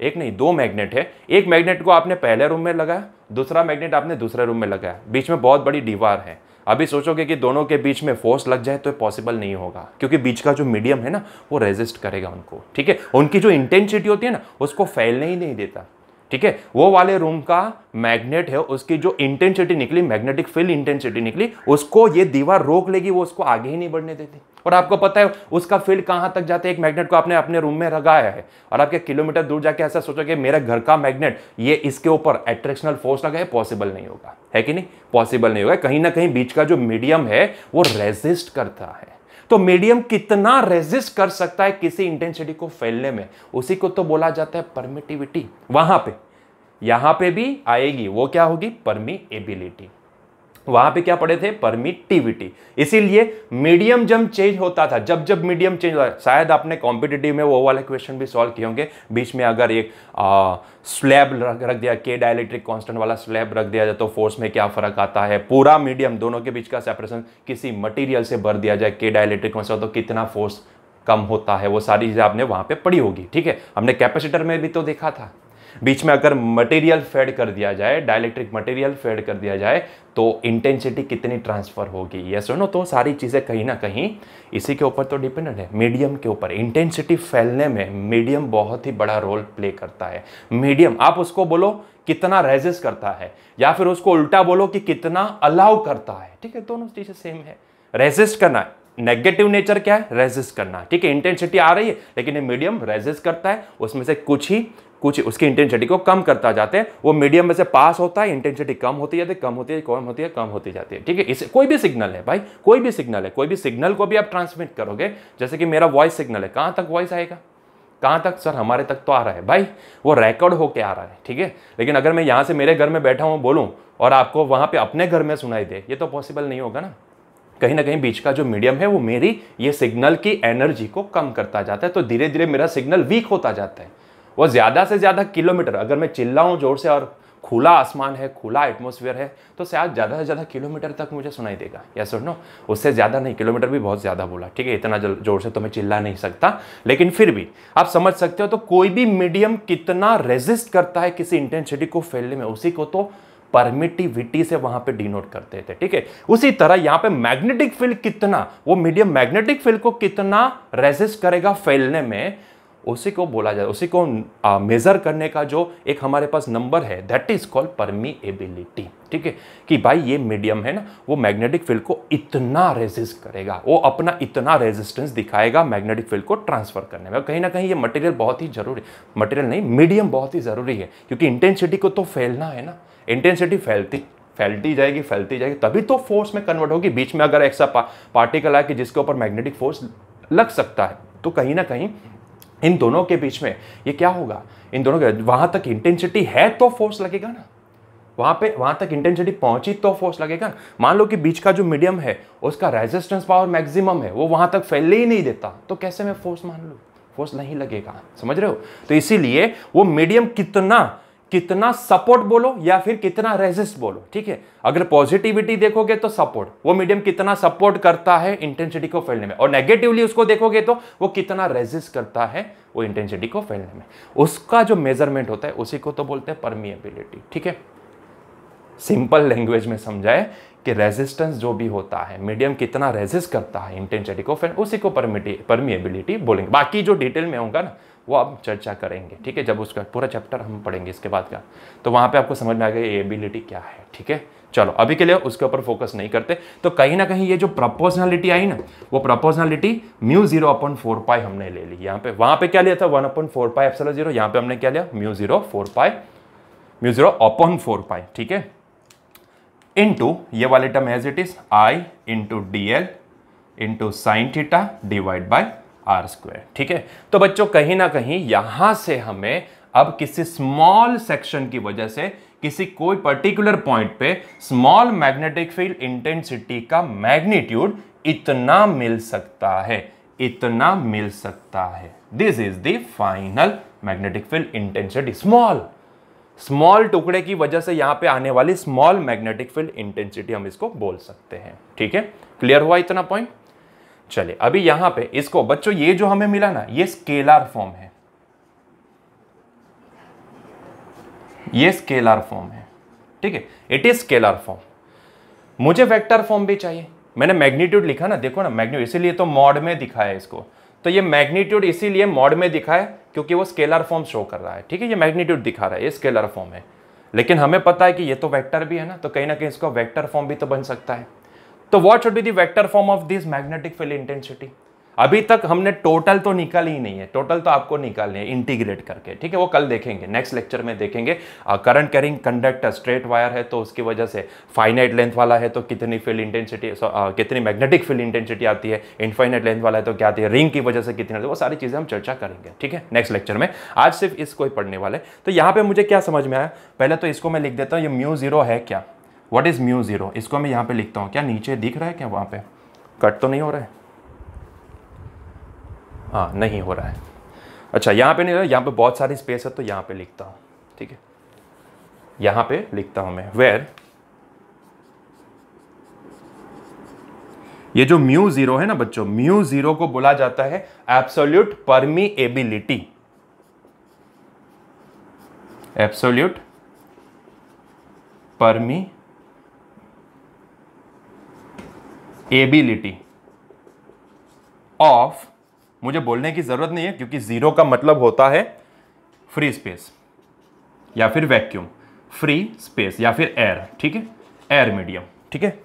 एक नहीं दो मैग्नेट है एक मैग्नेट को आपने पहले रूम में लगाया दूसरा मैग्नेट आपने दूसरे रूम में लगाया बीच में बहुत बड़ी दीवार है अभी सोचोगे कि दोनों के बीच में फोर्स लग जाए तो पॉसिबल नहीं होगा क्योंकि बीच का जो मीडियम है ना वो रेजिस्ट करेगा उनको ठीक है उनकी जो इंटेंसिटी होती है ना उसको फैलने ही नहीं देता ठीक है वो वाले रूम का मैग्नेट है उसकी जो इंटेंसिटी निकली मैग्नेटिक फील्ड इंटेंसिटी निकली उसको ये दीवार रोक लेगी वो उसको आगे ही नहीं बढ़ने देती और आपको पता है उसका फील्ड कहाँ तक जाता है एक मैग्नेट को आपने अपने रूम में लगाया है और आपके किलोमीटर दूर जाके ऐसा सोचा कि मेरे घर का मैग्नेट ये इसके ऊपर एट्रैक्शनल फोर्स लगाए पॉसिबल नहीं होगा है कि नहीं पॉसिबल नहीं होगा कहीं ना कहीं बीच का जो मीडियम है वो रेजिस्ट करता है तो मीडियम कितना रेजिस्ट कर सकता है किसी इंटेंसिटी को फैलने में उसी को तो बोला जाता है परमिटिविटी वहां पे यहां पे भी आएगी वो क्या होगी परमिएबिलिटी वहां पे क्या पढ़े थे परमिटिविटी इसीलिए मीडियम जब चेंज होता था जब जब मीडियम चेंज होता शायद आपने कॉम्पिटेटिव में वो वाले क्वेश्चन भी सॉल्व किए होंगे बीच में अगर एक स्लैब रख, रख दिया के डायलेक्ट्रिक कांस्टेंट वाला स्लैब रख दिया जाए तो फोर्स में क्या फर्क आता है पूरा मीडियम दोनों के बीच का सेपरेशन किसी मटीरियल से भर दिया जाए के डायलेक्ट्रिक कॉन्स्टेंट तो कितना फोर्स कम होता है वो सारी चीज़ें आपने वहाँ पे पढ़ी होगी ठीक है हमने कैपेसिटर में भी तो देखा था बीच में अगर मटेरियल फेड कर दिया जाए डायलैक्ट्रिक मटेरियल फेड कर दिया जाए तो इंटेंसिटी कितनी ट्रांसफर होगी ये सुनो तो सारी चीज़ें कहीं ना कहीं इसी के ऊपर तो डिपेंडेंट है मीडियम के ऊपर इंटेंसिटी फैलने में मीडियम बहुत ही बड़ा रोल प्ले करता है मीडियम आप उसको बोलो कितना रेजिस्ट करता है या फिर उसको उल्टा बोलो कि कितना अलाउ करता है ठीक है दोनों चीज़ें सेम है रेजिस्ट करना है नेगेटिव नेचर क्या है रेजिस्ट करना ठीक है इंटेंसिटी आ रही है लेकिन ये मीडियम रेजिस्ट करता है उसमें से कुछ ही कुछ उसकी इंटेंसिटी को कम करता जाते हैं वो मीडियम में से पास होता है इंटेंसिटी कम होती जाती है कम होती है कम होती है कम होती जाती है ठीक है इसे कोई भी सिग्नल है भाई कोई भी सिग्नल है कोई भी सिग्नल को भी आप ट्रांसमिट करोगे जैसे कि मेरा वॉइस सिग्नल है कहाँ तक वॉइस आएगा कहाँ तक सर हमारे तक तो आ रहा है भाई वो रिकॉर्ड होके आ रहा है ठीक है लेकिन अगर मैं यहाँ से मेरे घर में बैठा हूँ बोलूँ और आपको वहाँ पर अपने घर में सुनाई दे ये तो पॉसिबल नहीं होगा ना कहीं ना कहीं बीच का जो मीडियम है वो मेरी ये सिग्नल की एनर्जी को कम करता जाता है तो धीरे धीरे मेरा सिग्नल वीक होता जाता है वो ज़्यादा से ज़्यादा किलोमीटर अगर मैं चिल्लाऊँ ज़ोर से और खुला आसमान है खुला एटमोसफियर है तो शायद ज़्यादा से ज़्यादा किलोमीटर तक मुझे सुनाई देगा या सुन नो उससे ज़्यादा नहीं किलोमीटर भी बहुत ज़्यादा बोला ठीक है इतना ज़ोर से तो मैं चिल्ला नहीं सकता लेकिन फिर भी आप समझ सकते हो तो कोई भी मीडियम कितना रेजिस्ट करता है किसी इंटेंसिटी को फैलने में उसी को तो परमिटिविटी से वहां पे डिनोट करते थे ठीक है उसी तरह यहां पे मैग्नेटिक फील्ड कितना वो मीडियम मैग्नेटिक फील्ड को कितना रेजिस्ट करेगा फैलने में उसी को बोला जाता उसी को मेज़र करने का जो एक हमारे पास नंबर है दैट इज़ कॉल्ड परमीएबिलिटी ठीक है कि भाई ये मीडियम है ना वो मैग्नेटिक फील्ड को इतना रेजिस्ट करेगा वो अपना इतना रेजिस्टेंस दिखाएगा मैग्नेटिक फील्ड को ट्रांसफर करने में कहीं ना कहीं ये मटेरियल बहुत ही ज़रूरी मटेरियल नहीं मीडियम बहुत ही ज़रूरी है क्योंकि इंटेंसिटी को तो फैलना है ना इंटेंसिटी फैलती फैलती जाएगी फैलती जाएगी तभी तो फोर्स में कन्वर्ट होगी बीच में अगर ऐसा पार्टिकल आए कि जिसके ऊपर मैग्नेटिक फोर्स लग सकता है तो कहीं ना कहीं इन दोनों के बीच में ये क्या होगा इन दोनों के वहां तक इंटेंसिटी है तो फोर्स लगेगा ना वहां पे वहां तक इंटेंसिटी पहुंची तो फोर्स लगेगा मान लो कि बीच का जो मीडियम है उसका रेजिस्टेंस पावर मैक्सिमम है वो वहां तक फैलने ही नहीं देता तो कैसे मैं फोर्स मान लू फोर्स नहीं लगेगा समझ रहे हो तो इसीलिए वो मीडियम कितना कितना सपोर्ट बोलो या फिर कितना रेजिस्ट बोलो ठीक है अगर पॉजिटिविटी देखोगे तो सपोर्ट वो मीडियम कितना सपोर्ट करता है इंटेंसिटी को फैलने में और नेगेटिवली उसको देखोगे तो वो कितना रेजिस्ट करता है वो इंटेंसिटी को फैलने में उसका जो मेजरमेंट होता है उसी को तो बोलते हैं परमिएबिलिटी ठीक है सिंपल लैंग्वेज में समझाए कि रेजिस्टेंस जो भी होता है मीडियम कितना रेजिस्ट करता है इंटेंसिटी को फैल उसी को परमिटी परमिएबिलिटी बोलेंगे बाकी जो डिटेल में होगा ना वो आप चर्चा करेंगे ठीक है जब उसका पूरा चैप्टर हम पढ़ेंगे इसके बाद का तो वहाँ पे आपको समझ में आ गया ये एबिलिटी क्या है ठीक है चलो अभी के लिए उसके ऊपर फोकस नहीं करते तो कहीं ना कहीं ये जो प्रपोजनलिटी आई ना वो proportionality mu zero upon four pi हमने ले ली यहाँ पे वहाँ पे क्या लिया था one upon four pi epsilon zero यहाँ पे हमने क्या लिया mu zero four pi mu zero upon four pi ठीक है टू ये वाले term as it is I into D L into sine theta divide by R square ठीक है तो बच्चों कहीं ना कहीं यहां से हमें अब किसी स्मॉल सेक्शन की वजह से किसी कोई पर्टिकुलर पॉइंट पे स्मॉल मैग्नेटिक फील्ड इंटेंसिटी का मैग्नीट्यूड इतना मिल सकता है इतना मिल सकता है this is the final magnetic field intensity small small टुकड़े की वजह से यहां पे आने वाली स्मॉल मैग्नेटिक फील्ड इंटेंसिटी हम इसको बोल सकते हैं ठीक है क्लियर हुआ इतना पॉइंट चले अभी यहां पे इसको बच्चों ये जो हमें मिला ना ये स्केलर फॉर्म है ये स्केलर फॉर्म है ठीक है इट इज स्केलर फॉर्म मुझे वेक्टर फॉर्म भी चाहिए मैंने मैग्नीट्यूड लिखा ना देखो ना मैग्नीट्यूड इसीलिए तो मॉड में दिखाया इसको तो ये मैग्नीट्यूड इसीलिए मॉड में दिखाया क्योंकि वो स्केलर फॉर्म शो कर रहा है ठीक है ये मैग्नीट्यूड दिखा रहा है ये स्केलर फॉर्म है लेकिन हमें पता है कि ये तो वेक्टर भी है ना तो कहीं ना कहीं इसका वेक्टर फॉर्म भी तो बन सकता है तो what should be the vector form of this magnetic field intensity अभी तक हमने टोटल तो निकाल ही नहीं है टोटल तो आपको निकालने है इंटीग्रेट करके ठीक है वो कल देखेंगे नेक्स्ट लेक्चर में देखेंगे current carrying conductor straight wire है तो उसकी वजह से फाइनाइट लेंथ वाला है तो कितनी फील्ड इंटेंसिटी कितनी मैग्नेटिक फील्ड इंटेंसिटी आती है इनफाइनाइट लेंथ वाला है तो क्या आती है रिंग की वजह से कितनी वो सारी चीज़ें हम चर्चा करेंगे ठीक है नेक्स्ट लेक्चर में आज सिर्फ इसको ही पढ़ने वाले तो यहाँ पर मुझे क्या समझ में आया पहले तो इसको मैं लिख देता हूँ ये म्यू जीरो है क्या व्हाट इज़ म्यू ज़ीरो इसको मैं यहाँ पे लिखता हूँ क्या नीचे दिख रहा है क्या वहाँ पे कट तो नहीं हो रहा है हाँ नहीं हो रहा है अच्छा यहाँ पे नहीं रहा यहाँ पे बहुत सारी स्पेस है तो यहाँ पे लिखता हूँ ठीक है यहाँ पे लिखता हूँ मैं वेर ये जो म्यू ज़ीरो है ना बच्चों म्यू ज़ीरो को बोला जाता है permeability absolute permeability of मुझे बोलने की ज़रूरत नहीं है क्योंकि ज़ीरो का मतलब होता है फ्री स्पेस या फिर वैक्यूम फ्री स्पेस या फिर एयर ठीक है एयर मीडियम ठीक है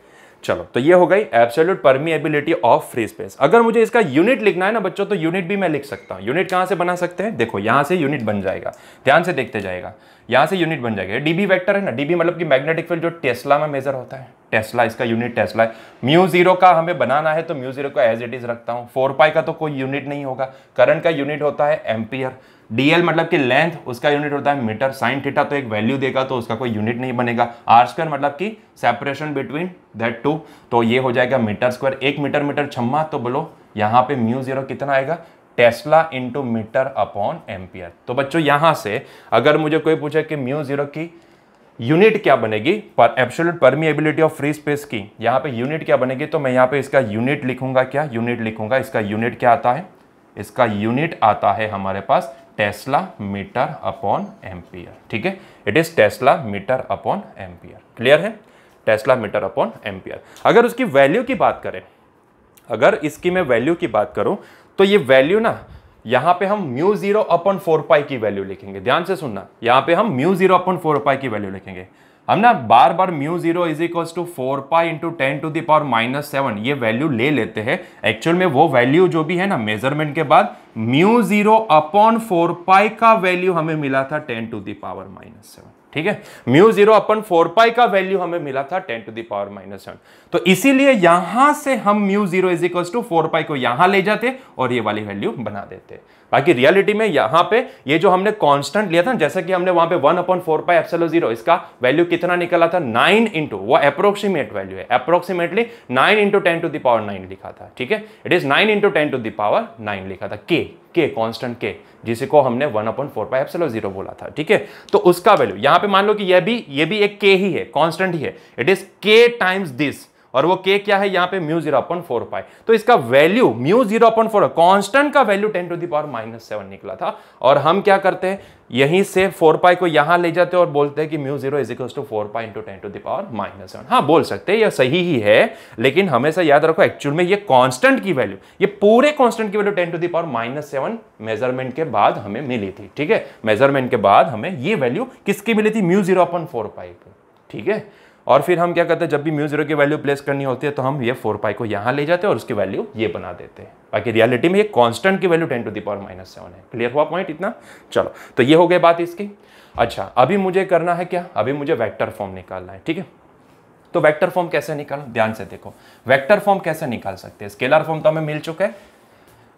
चलो तो ये हो गई absolute permeability of free space अगर मुझे इसका यूनिट लिखना है ना बच्चों तो यूनिट भी मैं लिख सकता हूं यूनिट कहां से बना सकते हैं देखो यहां से यूनिट बन जाएगा ध्यान से देखते जाएगा यहाँ से यूनिट बन जाएगा डीबी वेक्टर है ना डीबी मतलब कि मैग्नेटिक फील्ड जो टेस्ला में मेजर होता है टेस्ला इसका यूनिट टेस्ला है म्यू जीरो का हमें बनाना है तो म्यू जीरो का एज इट इज रखता हूँ फोर पाई का तो कोई यूनिट नहीं होगा करंट का यूनिट होता है एम्पियर डीएल मतलब कि लेंथ उसका यूनिट होता है मीटर साइन थीटा तो एक वैल्यू देगा तो उसका कोई यूनिट नहीं बनेगा आर स्क्वायर मतलब कि सेपरेशन बिटवीन दैट टू तो ये हो जाएगा मीटर स्क्वायर एक मीटर मीटर छम्मा तो बोलो यहाँ पे म्यू जीरो कितना आएगा tesla into metre upon ampere तो बच्चों यहां से अगर मुझे कोई पूछे कि म्यू जीरो की यूनिट क्या बनेगी पर absolute permeability of free space की यहां पे यूनिट क्या बनेगी तो मैं यहां पे इसका यूनिट लिखूंगा क्या यूनिट लिखूंगा इसका यूनिट क्या आता है इसका यूनिट आता है हमारे पास टेस्ला मीटर अपॉन एम्पियर ठीक है it is tesla metre upon ampere clear है टेस्ला मीटर अपॉन एम्पियर अगर उसकी वैल्यू की बात करें अगर इसकी मैं वैल्यू की बात करूं तो ये वैल्यू ना यहां पे हम mu zero upon four pi की वैल्यू लिखेंगे ध्यान से सुनना यहां पे हम mu zero upon four pi की वैल्यू लिखेंगे हम ना बार बार mu zero is equal to four pi into ten to the power minus seven ये वैल्यू ले लेते हैं एक्चुअल में वो वैल्यू जो भी है ना मेजरमेंट के बाद mu zero upon four pi का वैल्यू हमें मिला था ten to the power minus seven ठीक है mu zero upon four pi का वैल्यू हमें मिला था ten to the power minus one तो इसीलिए यहां से हम mu zero is equal to four pi को यहां ले जाते और ये वाली वैल्यू बना देते बाकी रियलिटी में यहां पे ये जो हमने कांस्टेंट लिया था जैसा कि हमने वहां पे one upon four pi epsilon zero इसका वैल्यू कितना निकला था नाइन इंटू वो अप्रोक्सीमेट वैल्यू है approximately nine into ten to the power nine लिखा था ठीक है it is nine into ten to the power nine लिखा था के के कॉन्स्टेंट के जिसे को हमने one upon four pi epsilon zero बोला था ठीक है तो उसका वैल्यू यहां पे मान लो कि यह भी ये भी एक के ही है कॉन्स्टेंट ही है it is k times this और वो के क्या है यहां पे mu zero point four pi तो इसका value mu zero point four constant का value ten to the power minus seven निकला था और हम क्या करते हैं यहीं से फोर पाई को यहां ले जाते हैं और बोलते हैं कि mu zero is equal to four pi into ten to the power minus seven हाँ बोल सकते हैं यह सही ही है लेकिन हमेशा याद रखो एक्चुअल में ये कॉन्स्टेंट की वैल्यू ये पूरे कॉन्स्टेंट की value ten to the power minus seven measurement के बाद हमें मिली थी ठीक है मेजरमेंट के बाद हमें ये वैल्यू किसकी मिली थी mu zero upon four pi पे ठीक है और फिर हम क्या करते हैं जब भी म्यू जीरो की वैल्यू प्लेस करनी होती है तो हम ये फोर पाई को यहाँ ले जाते हैं और उसकी वैल्यू ये बना देते हैं बाकी रियलिटी में ये कांस्टेंट की value ten to the power minus seven है क्लियर हुआ पॉइंट इतना चलो तो ये हो गई बात इसकी अच्छा अभी मुझे करना है क्या अभी मुझे वैक्टर फॉर्म निकालना है ठीक है तो वैक्टर फॉर्म कैसे निकालना ध्यान से देखो वैक्टर फॉर्म कैसे निकाल सकते हैं स्केलर फॉर्म तो हमें मिल चुका है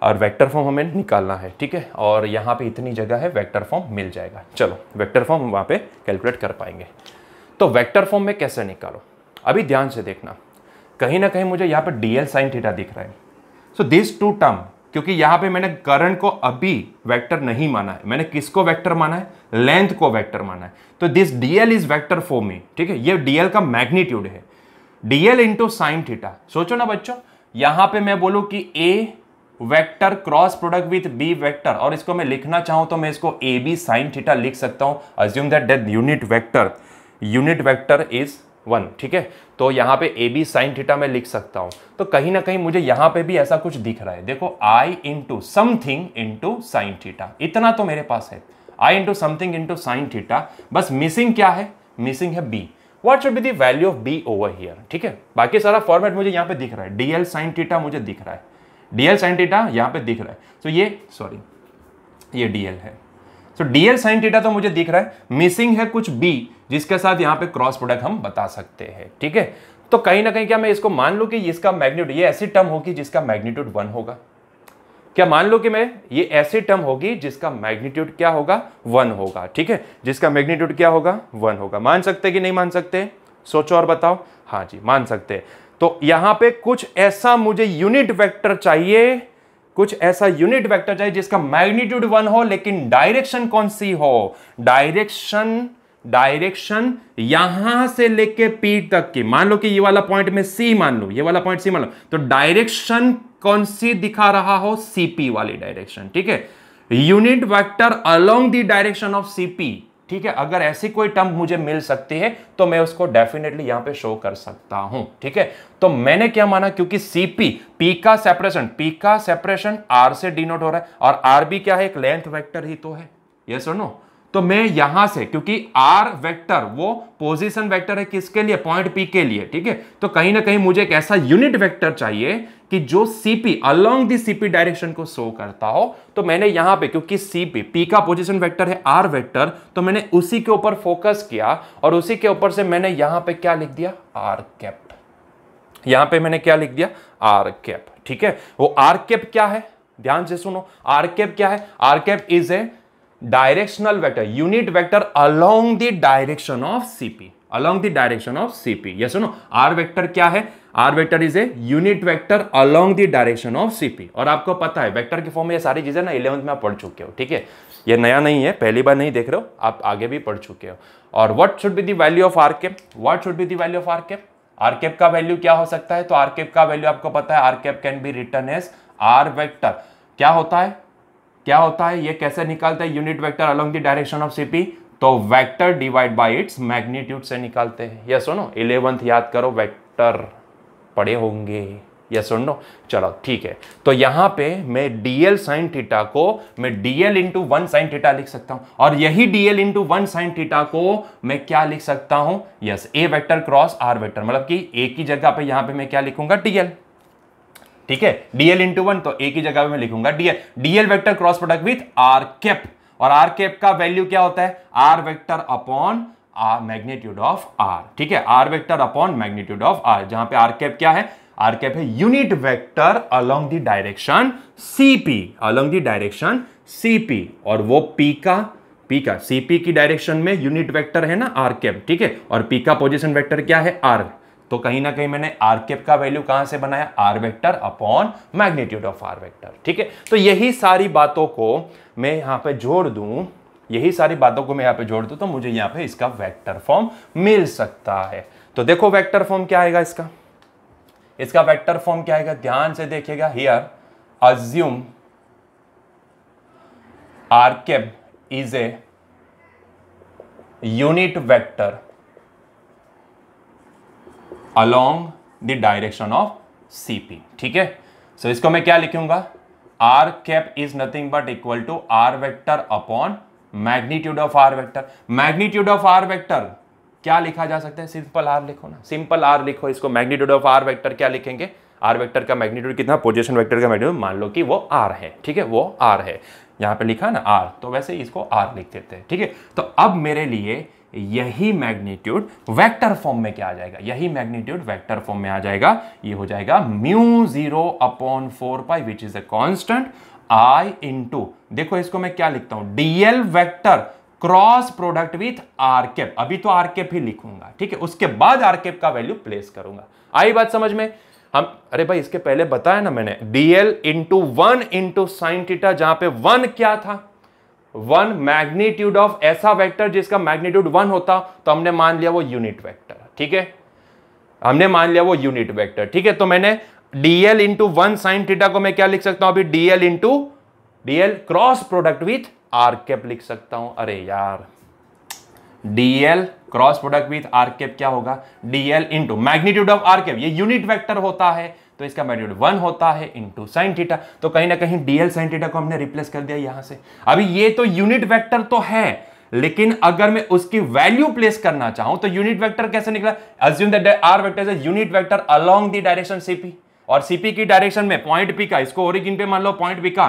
और वेक्टर फॉर्म हमें निकालना है ठीक है और यहाँ पे इतनी जगह है वेक्टर फॉर्म मिल जाएगा चलो वेक्टर फॉर्म हम वहाँ पे कैलकुलेट कर पाएंगे तो वेक्टर फॉर्म में कैसे निकालो अभी ध्यान से देखना कहीं ना कहीं मुझे यहाँ पर डी एल साइन थीटा दिख रहा है सो दिस टू टर्म क्योंकि यहाँ पे मैंने करंट को अभी वेक्टर नहीं माना है मैंने किसको वेक्टर माना है लेंथ को वेक्टर माना है तो this DL is vector form में ठीक है ये डीएल का मैग्नीट्यूड है डीएल इंटू साइन थीटा सोचो ना बच्चों यहाँ पे मैं बोलूँ कि A vector cross product with B vector और इसको मैं लिखना चाहूँ तो मैं इसको ए बी साइन थीटा लिख सकता हूँ assume that that unit vector unit vector is one ठीक है तो यहाँ पे ए बी साइन थीटा मैं लिख सकता हूँ तो कहीं ना कहीं मुझे यहाँ पे भी ऐसा कुछ दिख रहा है देखो I into something into sine theta इतना तो मेरे पास है I into something into sine theta बस मिसिंग क्या है मिसिंग है B what should be the value of B over here ठीक है बाकी सारा फॉर्मेट मुझे यहाँ पे दिख रहा है डीएल साइन टीटा मुझे दिख रहा है डीएल साइन टीटा यहाँ पे दिख रहा है तो so ये सॉरी ये डीएल है सो डीएल साइन टीटा तो मुझे दिख रहा है मिसिंग है कुछ बी जिसके साथ यहाँ पे क्रॉस प्रोडक्ट हम बता सकते हैं ठीक है तो कहीं ना कहीं क्या मैं इसको मान लू कि इसका मैग्नीट्यूड ये ऐसी टर्म होगी जिसका मैग्नीट्यूड वन होगा क्या मान लो कि मैं ये ऐसी टर्म होगी जिसका मैग्नीट्यूड क्या होगा वन होगा ठीक है जिसका मैग्नीट्यूड क्या होगा वन होगा मान सकते कि नहीं मान सकते सोचो और बताओ हाँ जी मान सकते तो यहां पे कुछ ऐसा मुझे यूनिट वेक्टर चाहिए कुछ ऐसा यूनिट वेक्टर चाहिए जिसका मैग्नीट्यूड वन हो लेकिन डायरेक्शन कौन सी हो डायरेक्शन डायरेक्शन यहां से लेके पी तक की मान लो कि ये वाला पॉइंट में सी मान लो ये वाला पॉइंट सी मान लो तो डायरेक्शन कौन सी दिखा रहा हो सीपी वाली डायरेक्शन ठीक है unit vector along the direction of CP ठीक है अगर ऐसी कोई टर्म मुझे मिल सकती है तो मैं उसको डेफिनेटली यहां पे शो कर सकता हूं ठीक है तो मैंने क्या माना क्योंकि सीपी पी का सेपरेशन पी का सेपरेशन आर से डिनोट हो रहा है और आर भी क्या है एक लेंथ वेक्टर ही तो है यस और नो तो मैं यहां से क्योंकि आर वेक्टर वो पोजीशन वेक्टर है किसके लिए पॉइंट पी के लिए ठीक है तो कहीं ना कहीं मुझे एक ऐसा यूनिट वेक्टर चाहिए कि जो CP along the CP direction को शो करता हो तो मैंने यहां पे क्योंकि सीपी पी का पोजीशन वेक्टर है आर वेक्टर तो मैंने उसी के ऊपर फोकस किया और उसी के ऊपर से मैंने यहां पे क्या लिख दिया आर कैप यहां पे मैंने क्या लिख दिया आर कैप ठीक है वो आर कैप क्या है ध्यान से सुनो आर कैप क्या है R cap is a directional vector unit vector along the direction of CP along the direction of CP yes no R vector क्या है R vector is a unit vector along the direction of CP और आपको पता है वेक्टर के फॉर्म में ये सारी चीजें ना इलेवंथ में आप पढ़ चुके हो ठीक है ये नया नहीं है पहली बार नहीं देख रहे हो आप आगे भी पढ़ चुके हो और what should be the value of R cap what should be the value of R cap R cap का वैल्यू क्या हो सकता है तो आर केप का वैल्यू आपको पता है R cap can be written as R vector क्या होता है क्या होता है ये कैसे निकालते हैं unit vector along the direction of CP तो vector divide by its magnitude से निकालते हैं यस सुनो इलेवंथ याद करो वेक्टर पढ़े होंगे यस सुनो चलो ठीक है तो यहाँ पे मैं डीएल साइन थीटा को मैं DL into one sine theta लिख सकता हूं और यही DL into one sine theta को मैं क्या लिख सकता हूं yes A vector cross R vector मतलब कि ए की जगह पे यहाँ पे मैं क्या लिखूंगा डीएल ठीक है डीएल इंटू वन तो ए की जगह में लिखूंगा DL DL vector cross product with R cap और आर कैप का वैल्यू क्या होता है R vector upon R magnitude of R ठीक है R vector upon magnitude of R जहां पे आर कैप क्या है आर कैप है unit vector along the direction CP along the direction CP और वो पी का पी का सीपी की डायरेक्शन में यूनिट वेक्टर है ना आर कैप ठीक है और पी का पोजिशन वेक्टर क्या है आर तो कहीं ना कहीं मैंने आर केप का वैल्यू कहां से बनाया R vector upon magnitude of R vector ठीक है तो यही सारी बातों को मैं यहां पे जोड़ दू यही सारी बातों को मैं यहां पे जोड़ दू तो मुझे यहां पे इसका वेक्टर फॉर्म मिल सकता है तो देखो वेक्टर फॉर्म क्या आएगा इसका इसका वेक्टर फॉर्म क्या आएगा ध्यान से देखिएगा here assume R cap is a unit vector the direction of C CP ठीक है सो इसको मैं क्या लिखूंगा r cap is nothing but equal to r vector upon magnitude of r vector magnitude of r vector क्या लिखा जा सकता है सिंपल आर लिखो ना सिंपल आर लिखो इसको मैग्नीट्यूड ऑफ आर वेक्टर क्या लिखेंगे आर वेक्टर का मैग्नीट्यूड कितना पोजिशन वेक्टर का मैग्नीट्यूड मान लो कि वो आर है ठीक है वो आर है यहां पे लिखा ना आर तो वैसे इसको आर लिख देते हैं ठीक है तो अब मेरे लिए यही मैग्नीट्यूड वेक्टर फॉर्म में क्या आ जाएगा यही मैग्नीट्यूड वेक्टर फॉर्म में आ जाएगा ये हो जाएगा mu zero upon four pi which is a constant I into देखो इसको मैं क्या लिखता हूं DL vector cross product with R cap अभी तो आरकेप ही लिखूंगा ठीक है उसके बाद आरकेप का वैल्यू प्लेस करूंगा आई बात समझ में हम अरे भाई इसके पहले बताया ना मैंने DL into one into sine theta जहां पे वन क्या था वन मैग्नीट्यूड ऑफ ऐसा वेक्टर जिसका मैग्नीट्यूड वन होता तो हमने मान लिया वो यूनिट वेक्टर ठीक है हमने मान लिया वो यूनिट वेक्टर ठीक है तो मैंने DL into one sine theta को मैं क्या लिख सकता हूं अभी DL into DL cross product with R cap लिख सकता हूं अरे यार DL cross product with R cap क्या होगा DL into magnitude of R cap ये यूनिट वेक्टर होता है तो इसका मैग्नीट्यूड वन होता है इंटू साइन थीटा तो कहीं ना कहीं डीएल साइन थीटा को हमने रिप्लेस कर दिया यहां से अभी ये तो यूनिट वेक्टर तो है लेकिन अगर मैं उसकी वैल्यू प्लेस करना चाहूं तो यूनिट वेक्टर कैसे निकला assume that R vector is unit vector along the direction CP और सीपी की डायरेक्शन में पॉइंट पी का इसको ओरिजिन पे मान लो पॉइंट पी का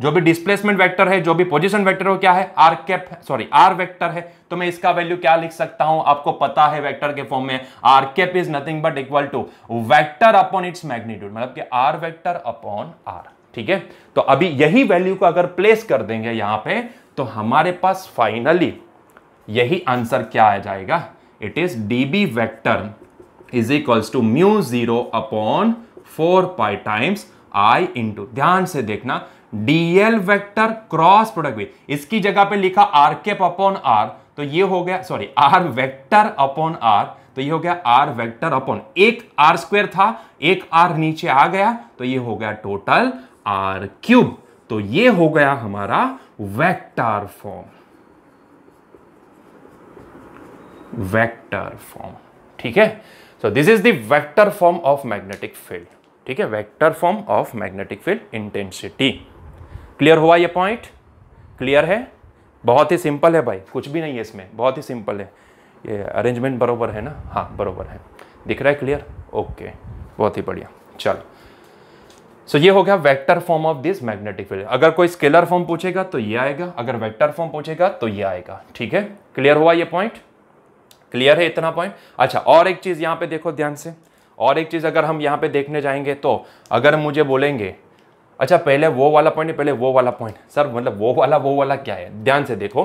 जो भी डिस्प्लेसमेंट वेक्टर है जो भी पोजीशन वेक्टर हो क्या है R cap sorry R vector है तो मैं इसका वैल्यू क्या लिख सकता हूं आपको पता है वेक्टर के फॉर्म में R cap is nothing but equal to vector upon its magnitude मतलब कि आर वेक्टर अपॉन आर ठीक है तो अभी यही वैल्यू को अगर प्लेस कर देंगे यहां पे तो हमारे पास फाइनली यही आंसर क्या आ जाएगा it is DB vector is equals to mu zero upon four pi times I into ध्यान से देखना डीएल वेक्टर क्रॉस प्रोडक्ट भी इसकी जगह पे लिखा आर केप अपॉन आर तो ये हो गया sorry R vector upon R तो ये हो गया आर वेक्टर अपॉन एक आर स्क्वायर था एक आर नीचे आ गया तो ये हो गया टोटल आर क्यूब तो ये हो गया हमारा वेक्टर फॉर्म वेक्टर फॉर्म ठीक है so this is vector form of magnetic field ठीक है vector form of magnetic field intensity clear हुआ ये पॉइंट क्लियर है बहुत ही सिंपल है भाई कुछ भी नहीं है इसमें बहुत ही सिंपल है ये अरेंजमेंट बरोबर है ना हाँ बरोबर है दिख रहा है क्लियर ओके बहुत ही बढ़िया चलो सो so, ये हो गया vector form of this magnetic field अगर कोई स्केलर फॉर्म पूछेगा तो ये आएगा अगर वेक्टर फॉर्म पूछेगा तो ये आएगा ठीक है क्लियर हुआ ये पॉइंट क्लियर है इतना पॉइंट अच्छा और एक चीज़ यहाँ पे देखो ध्यान से और एक चीज़ अगर हम यहाँ पे देखने जाएंगे तो अगर मुझे बोलेंगे अच्छा पहले वो वाला पॉइंट पहले वो वाला पॉइंट सर मतलब वो वाला वो वाला क्या है ध्यान से देखो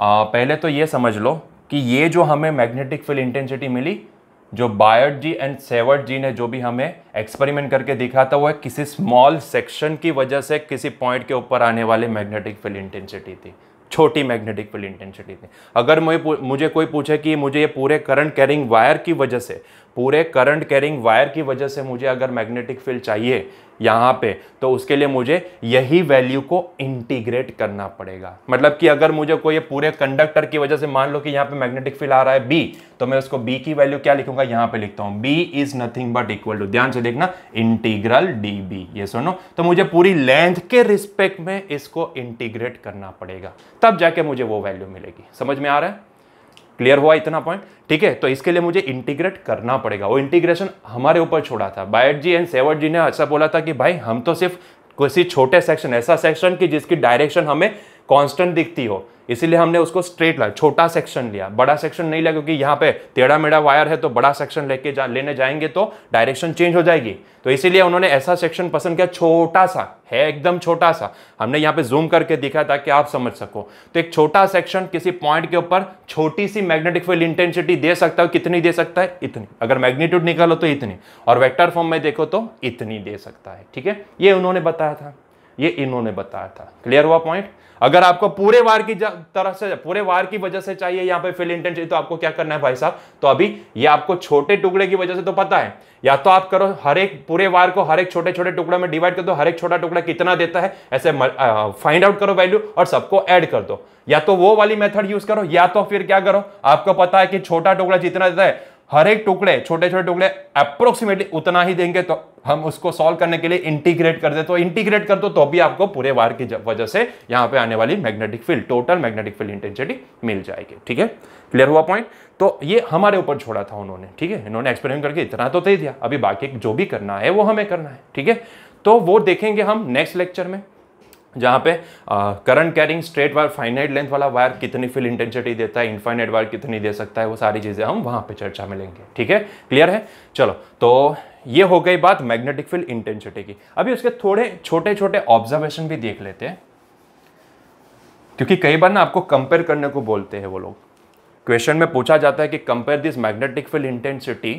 आ, पहले तो ये समझ लो कि ये जो हमें मैग्नेटिक फील्ड इंटेंसिटी मिली जो बायर्ड जी एंड सेवर्ट जी ने जो भी हमें एक्सपेरिमेंट करके दिखा था वो है किसी स्मॉल सेक्शन की वजह से किसी पॉइंट के ऊपर आने वाली मैग्नेटिक फील्ड इंटेंसिटी थी छोटी मैग्नेटिक फील्ड इंटेंसिटी थी अगर मुझे मुझे कोई पूछे कि मुझे ये पूरे करंट कैरिंग वायर की वजह से पूरे करंट कैरिंग वायर की वजह से मुझे अगर मैग्नेटिक फील्ड चाहिए यहाँ पे तो उसके लिए मुझे यही वैल्यू को इंटीग्रेट करना पड़ेगा मतलब कि अगर मुझे कोई पूरे कंडक्टर की वजह से मान लो कि यहाँ पे मैग्नेटिक फील्ड आ रहा है बी तो मैं उसको बी की वैल्यू क्या लिखूंगा यहाँ पे लिखता हूँ B is nothing but equal to ध्यान से देखना इंटीग्रल डी बी ये सुनो तो मुझे पूरी लेंथ के रिस्पेक्ट में इसको इंटीग्रेट करना पड़ेगा तब जाके मुझे वो वैल्यू मिलेगी समझ में आ रहा है क्लियर हुआ इतना पॉइंट ठीक है तो इसके लिए मुझे इंटीग्रेट करना पड़ेगा वो इंटीग्रेशन हमारे ऊपर छोड़ा था बायट जी एंड सेवट जी ने ऐसा बोला था कि भाई हम तो सिर्फ किसी छोटे सेक्शन ऐसा सेक्शन कि जिसकी डायरेक्शन हमें कांस्टेंट दिखती हो इसीलिए हमने उसको स्ट्रेट लाया छोटा सेक्शन लिया बड़ा सेक्शन नहीं लिया क्योंकि यहाँ पे टेढ़ा मेढ़ा वायर है तो बड़ा सेक्शन लेके जा लेने जाएंगे तो डायरेक्शन चेंज हो जाएगी तो इसीलिए उन्होंने ऐसा सेक्शन पसंद किया छोटा सा है एकदम छोटा सा हमने यहाँ पे जूम करके दिखा ताकि आप समझ सको तो एक छोटा सेक्शन किसी पॉइंट के ऊपर छोटी सी मैग्नेटिक फील्ड इंटेंसिटी दे सकता है कितनी दे सकता है इतनी अगर मैग्नीट्यूड निकालो तो इतनी और वैक्टर फॉर्म में देखो तो इतनी दे सकता है ठीक है ये उन्होंने बताया था ये इन्होंने बताया था क्लियर हुआ पॉइंट अगर आपको पूरे वार की तरह से पूरे वार की वजह से चाहिए यहाँ पे फिल इंटेंट चाहिए तो आपको क्या करना है भाई साहब तो अभी ये आपको छोटे टुकड़े की वजह से तो पता है या तो आप करो हर एक पूरे वार को हर एक छोटे छोटे टुकड़े में डिवाइड कर दो हर एक छोटा टुकड़ा कितना देता है ऐसे फाइंड आउट करो वैल्यू और सबको ऐड कर दो या तो वो वाली मेथड यूज करो या तो फिर क्या करो आपको पता है कि छोटा टुकड़ा जितना देता है हर एक टुकड़े छोटे छोटे टुकड़े अप्रोक्सीमेटली उतना ही देंगे तो हम उसको सॉल्व करने के लिए इंटीग्रेट कर दे तो इंटीग्रेट कर दो तो भी आपको पूरे वार की वजह से यहाँ पे आने वाली magnetic field total magnetic field intensity मिल जाएगी ठीक है क्लियर हुआ पॉइंट तो ये हमारे ऊपर छोड़ा था उन्होंने ठीक है इन्होंने एक्सपेरिमेंट करके इतना तो दे दिया अभी बाकी जो भी करना है वो हमें करना है ठीक है तो वो देखेंगे हम नेक्स्ट लेक्चर में जहाँ पे current carrying straight wire finite length वाला वायर कितनी फील इंटेंसिटी देता है इनफाइनाइट वायर कितनी दे सकता है वो सारी चीज़ें हम वहाँ पे चर्चा में लेंगे ठीक है क्लियर है चलो तो ये हो गई बात मैग्नेटिक फील्ड इंटेंसिटी की अभी उसके थोड़े छोटे छोटे ऑब्जर्वेशन भी देख लेते हैं क्योंकि कई बार ना आपको कंपेयर करने को बोलते हैं वो लोग क्वेश्चन में पूछा जाता है कि compare this magnetic field intensity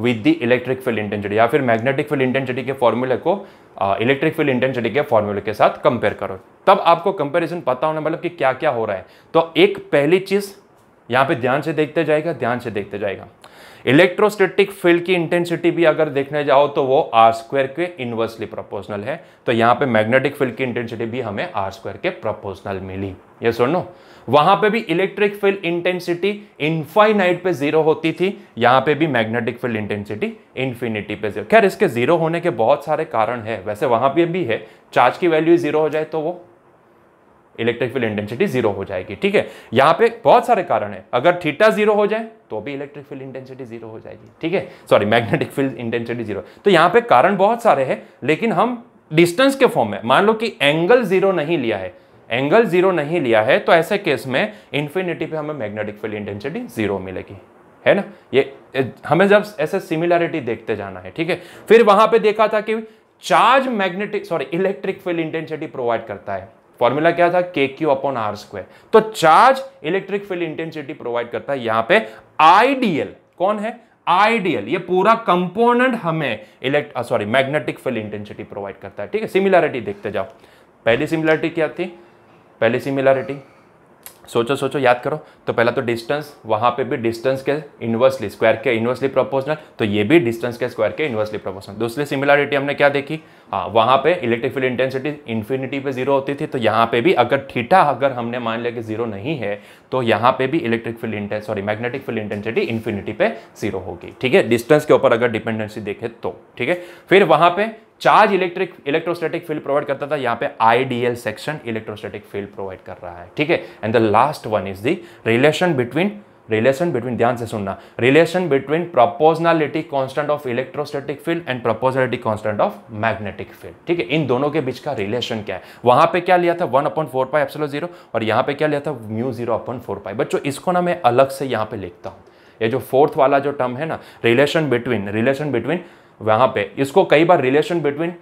with the electric field intensity या फिर मैग्नेटिक फील्ड इंटेंसिटी के फॉर्मूले को इलेक्ट्रिक फील्ड इंटेंसिटी के फॉर्मूले के साथ कंपेयर करो तब आपको कंपेरिजन पता होना मतलब कि क्या क्या हो रहा है तो एक पहली चीज़ यहाँ पे ध्यान से देखते जाएगा ध्यान से देखते जाएगा इलेक्ट्रोस्टेटिक फील्ड की इंटेंसिटी भी अगर देखने जाओ तो वो आर स्क्वायर के इन्वर्सली प्रोपोर्शनल है तो यहाँ पे मैग्नेटिक फील्ड की इंटेंसिटी भी हमें आर स्क्वायर के प्रोपोर्शनल मिली ये सुनो वहां पे भी इलेक्ट्रिक फील्ड इंटेंसिटी इनफाइनाइट पे जीरो होती थी यहाँ पे भी मैग्नेटिक फील्ड इंटेंसिटी इन्फिनिटी पे जीरो खैर इसके जीरो होने के बहुत सारे कारण है वैसे वहां पर भी है चार्ज की वैल्यू जीरो हो जाए तो वो इलेक्ट्रिक फील्ड इंटेंसिटी जीरो हो जाएगी ठीक है यहाँ पे बहुत सारे कारण है अगर थीटा जीरो हो जाए तो भी इलेक्ट्रिक फील्ड इंटेंसिटी जीरो हो जाएगी ठीक है sorry magnetic field intensity zero तो यहाँ पे कारण बहुत सारे हैं लेकिन हम डिस्टेंस के फॉर्म में मान लो कि एंगल जीरो नहीं लिया है एंगल जीरो नहीं लिया है तो ऐसे केस में इन्फिनिटी पे हमें मैग्नेटिक फील्ड इंटेंसिटी जीरो मिलेगी है ना ये हमें जब ऐसे सिमिलरिटी देखते जाना है ठीक है फिर वहां पे देखा था कि charge magnetic sorry electric field intensity provide करता है फॉर्मूला क्या था k Q upon R square तो charge electric field intensity provide करता है यहां पे आईडीएल कौन है आइडियल ये पूरा कंपोनेंट हमें elect sorry magnetic field intensity provide करता है ठीक है सिमिलैरिटी देखते जाओ पहली सिमिलैरिटी क्या थी पहली सिमिलैरिटी सोचो सोचो याद करो तो पहला तो डिस्टेंस वहाँ पे भी डिस्टेंस के इन्वर्सली स्क्वायर के इन्वर्सली प्रोपोर्शनल तो ये भी डिस्टेंस के स्क्वायर के इन्वर्सली प्रोपोर्शनल दूसरी सिमिलरिटी हमने क्या देखी हाँ वहाँ पे इलेक्ट्रिक फील्ड इंटेंसिटी इन्फिनिटी पे जीरो होती थी तो यहाँ पे भी अगर ठीठा अगर हमने मान लिया कि जीरो नहीं है तो यहाँ पे भी electric field intense sorry magnetic field intensity infinity पे जीरो होगी ठीक है डिस्टेंस के ऊपर अगर डिपेंडेंसी देखे तो ठीक है फिर वहाँ पे charge electric electrostatic field provide करता था यहाँ पे IDL section electrostatic field provide कर रहा है ठीक है and the last one is the relation between relation between ध्यान से सुनना relation between proportionality constant of electrostatic field and proportionality constant of magnetic field ठीक है इन दोनों के बीच का रिलेशन क्या है वहां पे क्या लिया था one upon four pi epsilon zero और यहाँ पे क्या लिया था mu zero upon four pi बच्चों इसको ना मैं अलग से यहाँ पे लिखता हूँ ये जो फोर्थ वाला जो टर्म है ना रिलेशन बिटवीन रिलेशन बिटवीन वहाँ पे इसको कई बार relation between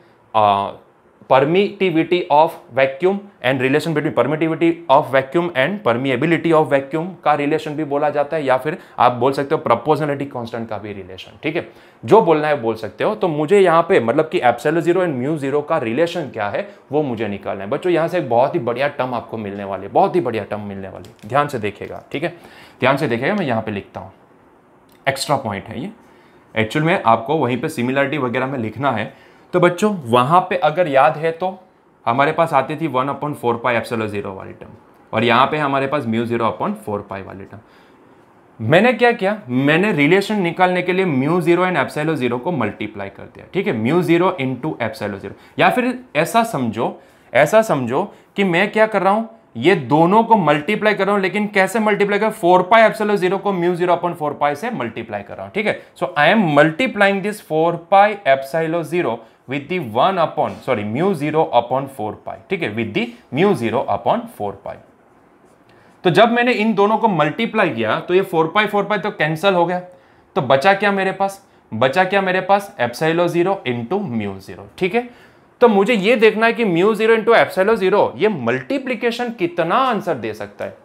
permittivity of vacuum and relation between permittivity of vacuum and permeability of vacuum का रिलेशन भी बोला जाता है या फिर आप बोल सकते हो प्रपोजनलिटी कॉन्स्टेंट का भी रिलेशन ठीक है जो बोलना है बोल सकते हो तो मुझे यहाँ पे मतलब कि epsilon zero and mu zero का रिलेशन क्या है वो मुझे निकालना है बच्चों यहाँ से एक बहुत ही बढ़िया टर्म आपको मिलने वाली है बहुत ही बढ़िया टर्म मिलने वाली ध्यान से देखेगा ठीक है ध्यान से देखेगा मैं यहाँ पे लिखता हूँ एक्स्ट्रा पॉइंट है ये एक्चुअल में आपको वहीं पे सिमिलरिटी वगैरह में लिखना है तो बच्चों वहाँ पे अगर याद है तो हमारे पास आती थी one upon four pi epsilon zero वाली टर्म और यहाँ पे हमारे पास mu zero upon four pi वाली टर्म मैंने क्या किया मैंने रिलेशन निकालने के लिए mu zero and epsilon zero को मल्टीप्लाई कर दिया ठीक है mu zero into epsilon zero या फिर ऐसा समझो ऐसा समझो कि मैं क्या कर रहा हूँ ये दोनों को मल्टीप्लाई कर रहा हूं लेकिन कैसे मल्टीप्लाई कर फोर पाई एप्सलो जीरो को mu zero upon four pi से मल्टीप्लाई कर रहा हूं ठीक है so I am multiplying this four pi epsilon zero with the one upon sorry mu zero upon four pi ठीक है with the mu zero upon four pi तो जब मैंने इन दोनों को मल्टीप्लाई किया तो ये फोर पाई फोर पाई तो कैंसल हो गया तो बचा क्या मेरे पास बचा क्या मेरे पास epsilon zero into mu zero ठीक है तो मुझे ये देखना है कि mu zero into epsilon zero ये मल्टीप्लीकेशन कितना आंसर दे सकता है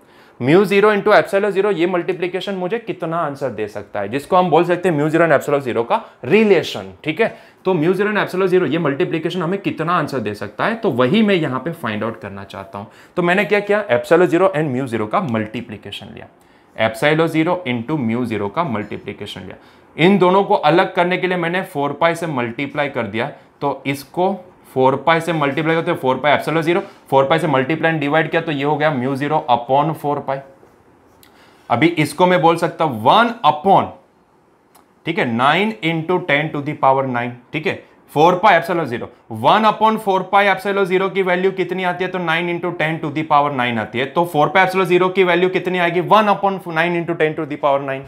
mu zero into epsilon zero ये मल्टीप्लीकेशन मुझे कितना आंसर दे सकता है जिसको हम बोल सकते हैं mu zero and epsilon zero का रिलेशन ठीक है तो mu zero and epsilon zero ये मल्टीप्लीकेशन हमें कितना आंसर दे सकता है तो वही मैं यहाँ पे फाइंड आउट करना चाहता हूँ तो मैंने क्या किया epsilon zero and mu zero का मल्टीप्लीकेशन लिया epsilon zero into mu zero का मल्टीप्लीकेशन लिया इन दोनों को अलग करने के लिए मैंने फोर पाई से मल्टीप्लाई कर दिया तो इसको फोर पाई से मल्टीप्लाई करते four pi epsilon zero four pi से मल्टीप्लाई डिवाइड किया तो ये हो गया mu zero upon four pi अभी इसको मैं बोल सकता हूं वन अपॉन ठीक है nine into ten to the power nine ठीक है four pi epsilon zero one upon four pi epsilon zero की वैल्यू कितनी आती है तो nine into ten to the power nine आती है तो फोर पाई एप्सलो जीरो की वैल्यू कितनी आएगी one upon nine into ten to the power nine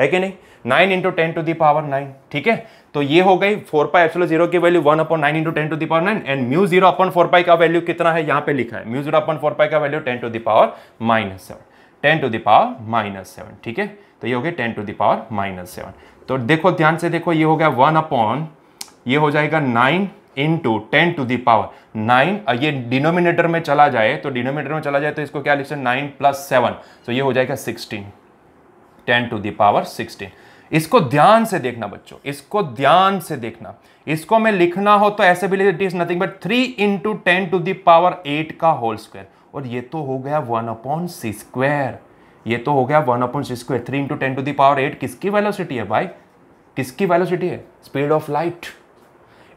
है कि नहीं nine into ten to the power nine ठीक है तो ये हो गई फोर पाई एफ्सलो जीरो की value one upon nine into ten to the power nine and mu zero upon four pi का वैल्यू कितना है यहाँ पे लिखा है mu zero upon four pi का value ten to the power minus seven ten to the power minus seven ठीक है तो ये हो गया ten to the power minus seven तो देखो ध्यान से देखो ये हो गया वन अपॉन ये हो जाएगा nine into ten to the power nine ये डिनोमिनेटर में चला जाए तो डिनोमिनेटर में चला जाए तो इसको क्या लिखते हैं नाइन प्लस सेवन तो ये हो जाएगा sixteen ten to the power sixteen इसको ध्यान से देखना बच्चों इसको ध्यान से देखना इसको मैं लिखना हो तो ऐसे भी it is nothing but three into ten to the power eight का होल स्क्वायर और ये तो हो गया वन अपॉन सी स्क्वायर ये तो हो गया one upon c square three into ten to the power eight किसकी वेलोसिटी है भाई किसकी वेलोसिटी है speed of light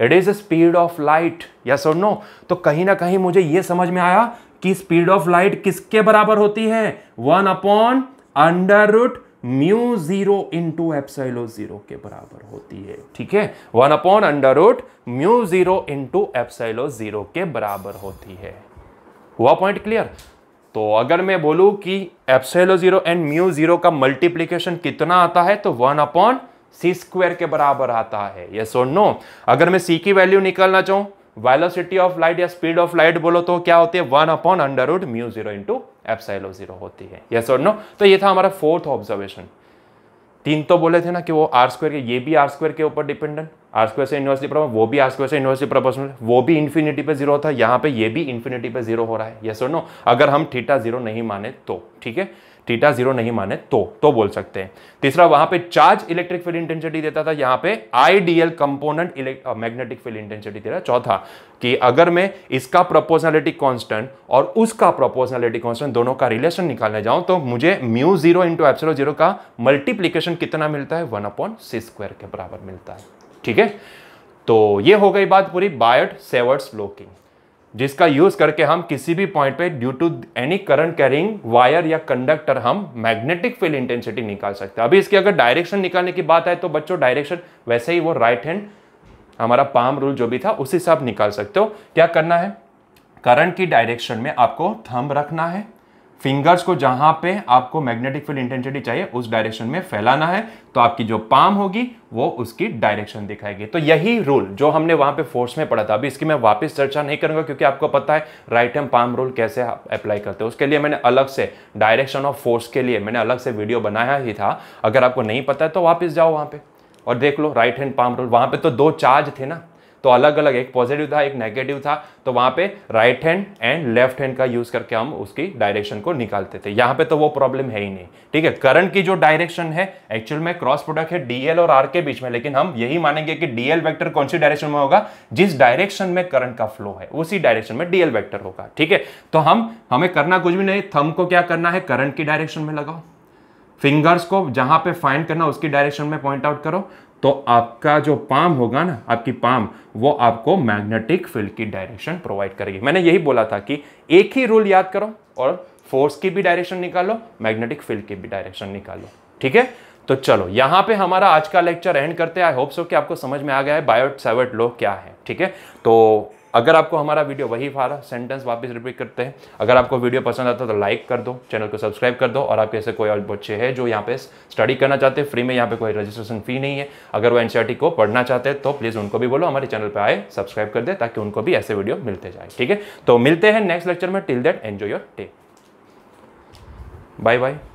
it is a speed of light या सो नो तो कहीं ना कहीं मुझे ये समझ में आया कि स्पीड ऑफ लाइट किसके बराबर होती है one upon under root mu zero into epsilon zero के बराबर होती है ठीक है one upon under root mu zero into epsilon zero के बराबर होती है हुआ पॉइंट क्लियर तो अगर मैं बोलूं कि epsilon zero and mu zero का मल्टीप्लीकेशन कितना आता है तो वन अपॉन सी स्क्वायर के बराबर आता है ये सो नो अगर मैं सी की वैल्यू निकालना चाहूं वेलोसिटी ऑफ लाइट या स्पीड ऑफ लाइट बोलो तो क्या होती है one upon under root mu zero into epsilon zero होती है यस और नो तो ये था हमारा फोर्थ ऑब्जर्वेशन तीन तो बोले थे ना कि वो आर स्क्वेयर के ये भी आर स्क्वेयर के ऊपर डिपेंडेंट आर स्क्वेयर से यूनिवर्सिटी प्रपोर्शनल वो भी आर स्क्वेयर से यूनिवर्सिटी प्रपोर्शनल वो भी इन्फिनिटी पे जीरो था यहाँ पे ये भी इन्फिनिटी पे जीरो हो रहा है यस और नो अगर हम थीटा जीरो नहीं माने तो ठीक है टीटा जीरो नहीं माने तो तो बोल सकते हैं तीसरा वहां पे चार्ज इलेक्ट्रिक फील्ड इंटेंसिटी देता था यहाँ पे IDL component magnetic field intensity दे रहा चौथा कि अगर मैं इसका प्रोपोर्शनलिटी कांस्टेंट और उसका प्रोपोर्शनलिटी कांस्टेंट दोनों का रिलेशन निकालने जाऊं तो मुझे mu zero into epsilon zero का मल्टीप्लीकेशन कितना मिलता है वन अपॉन सी स्क्वायर के बराबर मिलता है ठीक है तो ये हो गई बात पूरी बायट सेवर्ट्स लोकिंग जिसका यूज करके हम किसी भी पॉइंट पे due to any current carrying wire या कंडक्टर हम मैग्नेटिक फील्ड इंटेंसिटी निकाल सकते हैं अभी इसके अगर डायरेक्शन निकालने की बात है तो बच्चों डायरेक्शन वैसे ही वो राइट हैंड हमारा पाम रूल जो भी था उसी से आप निकाल सकते हो क्या करना है करंट की डायरेक्शन में आपको थम रखना है फिंगर्स को जहां पे आपको मैग्नेटिक फील्ड इंटेंसिटी चाहिए उस डायरेक्शन में फैलाना है तो आपकी जो पाम होगी वो उसकी डायरेक्शन दिखाएगी तो यही रूल जो हमने वहां पे फोर्स में पढ़ा था अभी इसकी मैं वापस चर्चा नहीं करूंगा क्योंकि आपको पता है राइट हैंड पाम रूल कैसे अप्लाई करते हैं उसके लिए मैंने अलग से डायरेक्शन ऑफ फोर्स के लिए मैंने अलग से वीडियो बनाया ही था अगर आपको नहीं पता है तो वापस जाओ वहां पर और देख लो राइट हैंड पाम रूल वहां पर तो दो चार्ज थे ना तो अलग अलग एक पॉजिटिव था एक नेगेटिव था तो वहां पे right hand and left hand का यूज़ करके हम उसकी डायरेक्शन को निकालते थे यहां पे तो वो प्रॉब्लम है ही नहीं ठीक है करंट की जो डायरेक्शन है एक्चुअल में क्रॉस प्रोडक्ट है डीएल और आर के बीच में लेकिन हम यही मानेंगे कि डीएल वैक्टर कौन सी डायरेक्शन में होगा जिस डायरेक्शन में करंट का फ्लो है उसी डायरेक्शन में डीएल वैक्टर होगा ठीक है तो हम हमें करना कुछ भी नहीं थम को क्या करना है करंट की डायरेक्शन में लगाओ फिंगर्स को जहां पे फाइंड करना उसकी डायरेक्शन में पॉइंट आउट करो तो आपका जो पाम होगा ना आपकी पाम वो आपको मैग्नेटिक फील्ड की डायरेक्शन प्रोवाइड करेगी मैंने यही बोला था कि एक ही रूल याद करो और फोर्स की भी डायरेक्शन निकालो मैग्नेटिक फील्ड की भी डायरेक्शन निकालो ठीक है तो चलो यहाँ पे हमारा आज का लेक्चर एंड करते हैं आई होप सो कि आपको समझ में आ गया है बायोट सेवर्ट लो क्या है ठीक है तो अगर आपको हमारा वीडियो वही फारा सेंटेंस वापस रिपीट करते हैं अगर आपको वीडियो पसंद आता है तो लाइक कर दो चैनल को सब्सक्राइब कर दो और आपके ऐसे कोई और बच्चे हैं जो यहाँ पे स्टडी करना चाहते हैं फ्री में यहाँ पे कोई रजिस्ट्रेशन फी नहीं है अगर वो एन e को पढ़ना चाहते हैं तो प्लीज़ उनको भी बोलो हमारे चैनल पर आए सब्सक्राइब कर दे ताकि उनको भी ऐसे वीडियो मिलते जाए ठीक है तो मिलते हैं नेक्स्ट लेक्चर में till that enjoy your day bye bye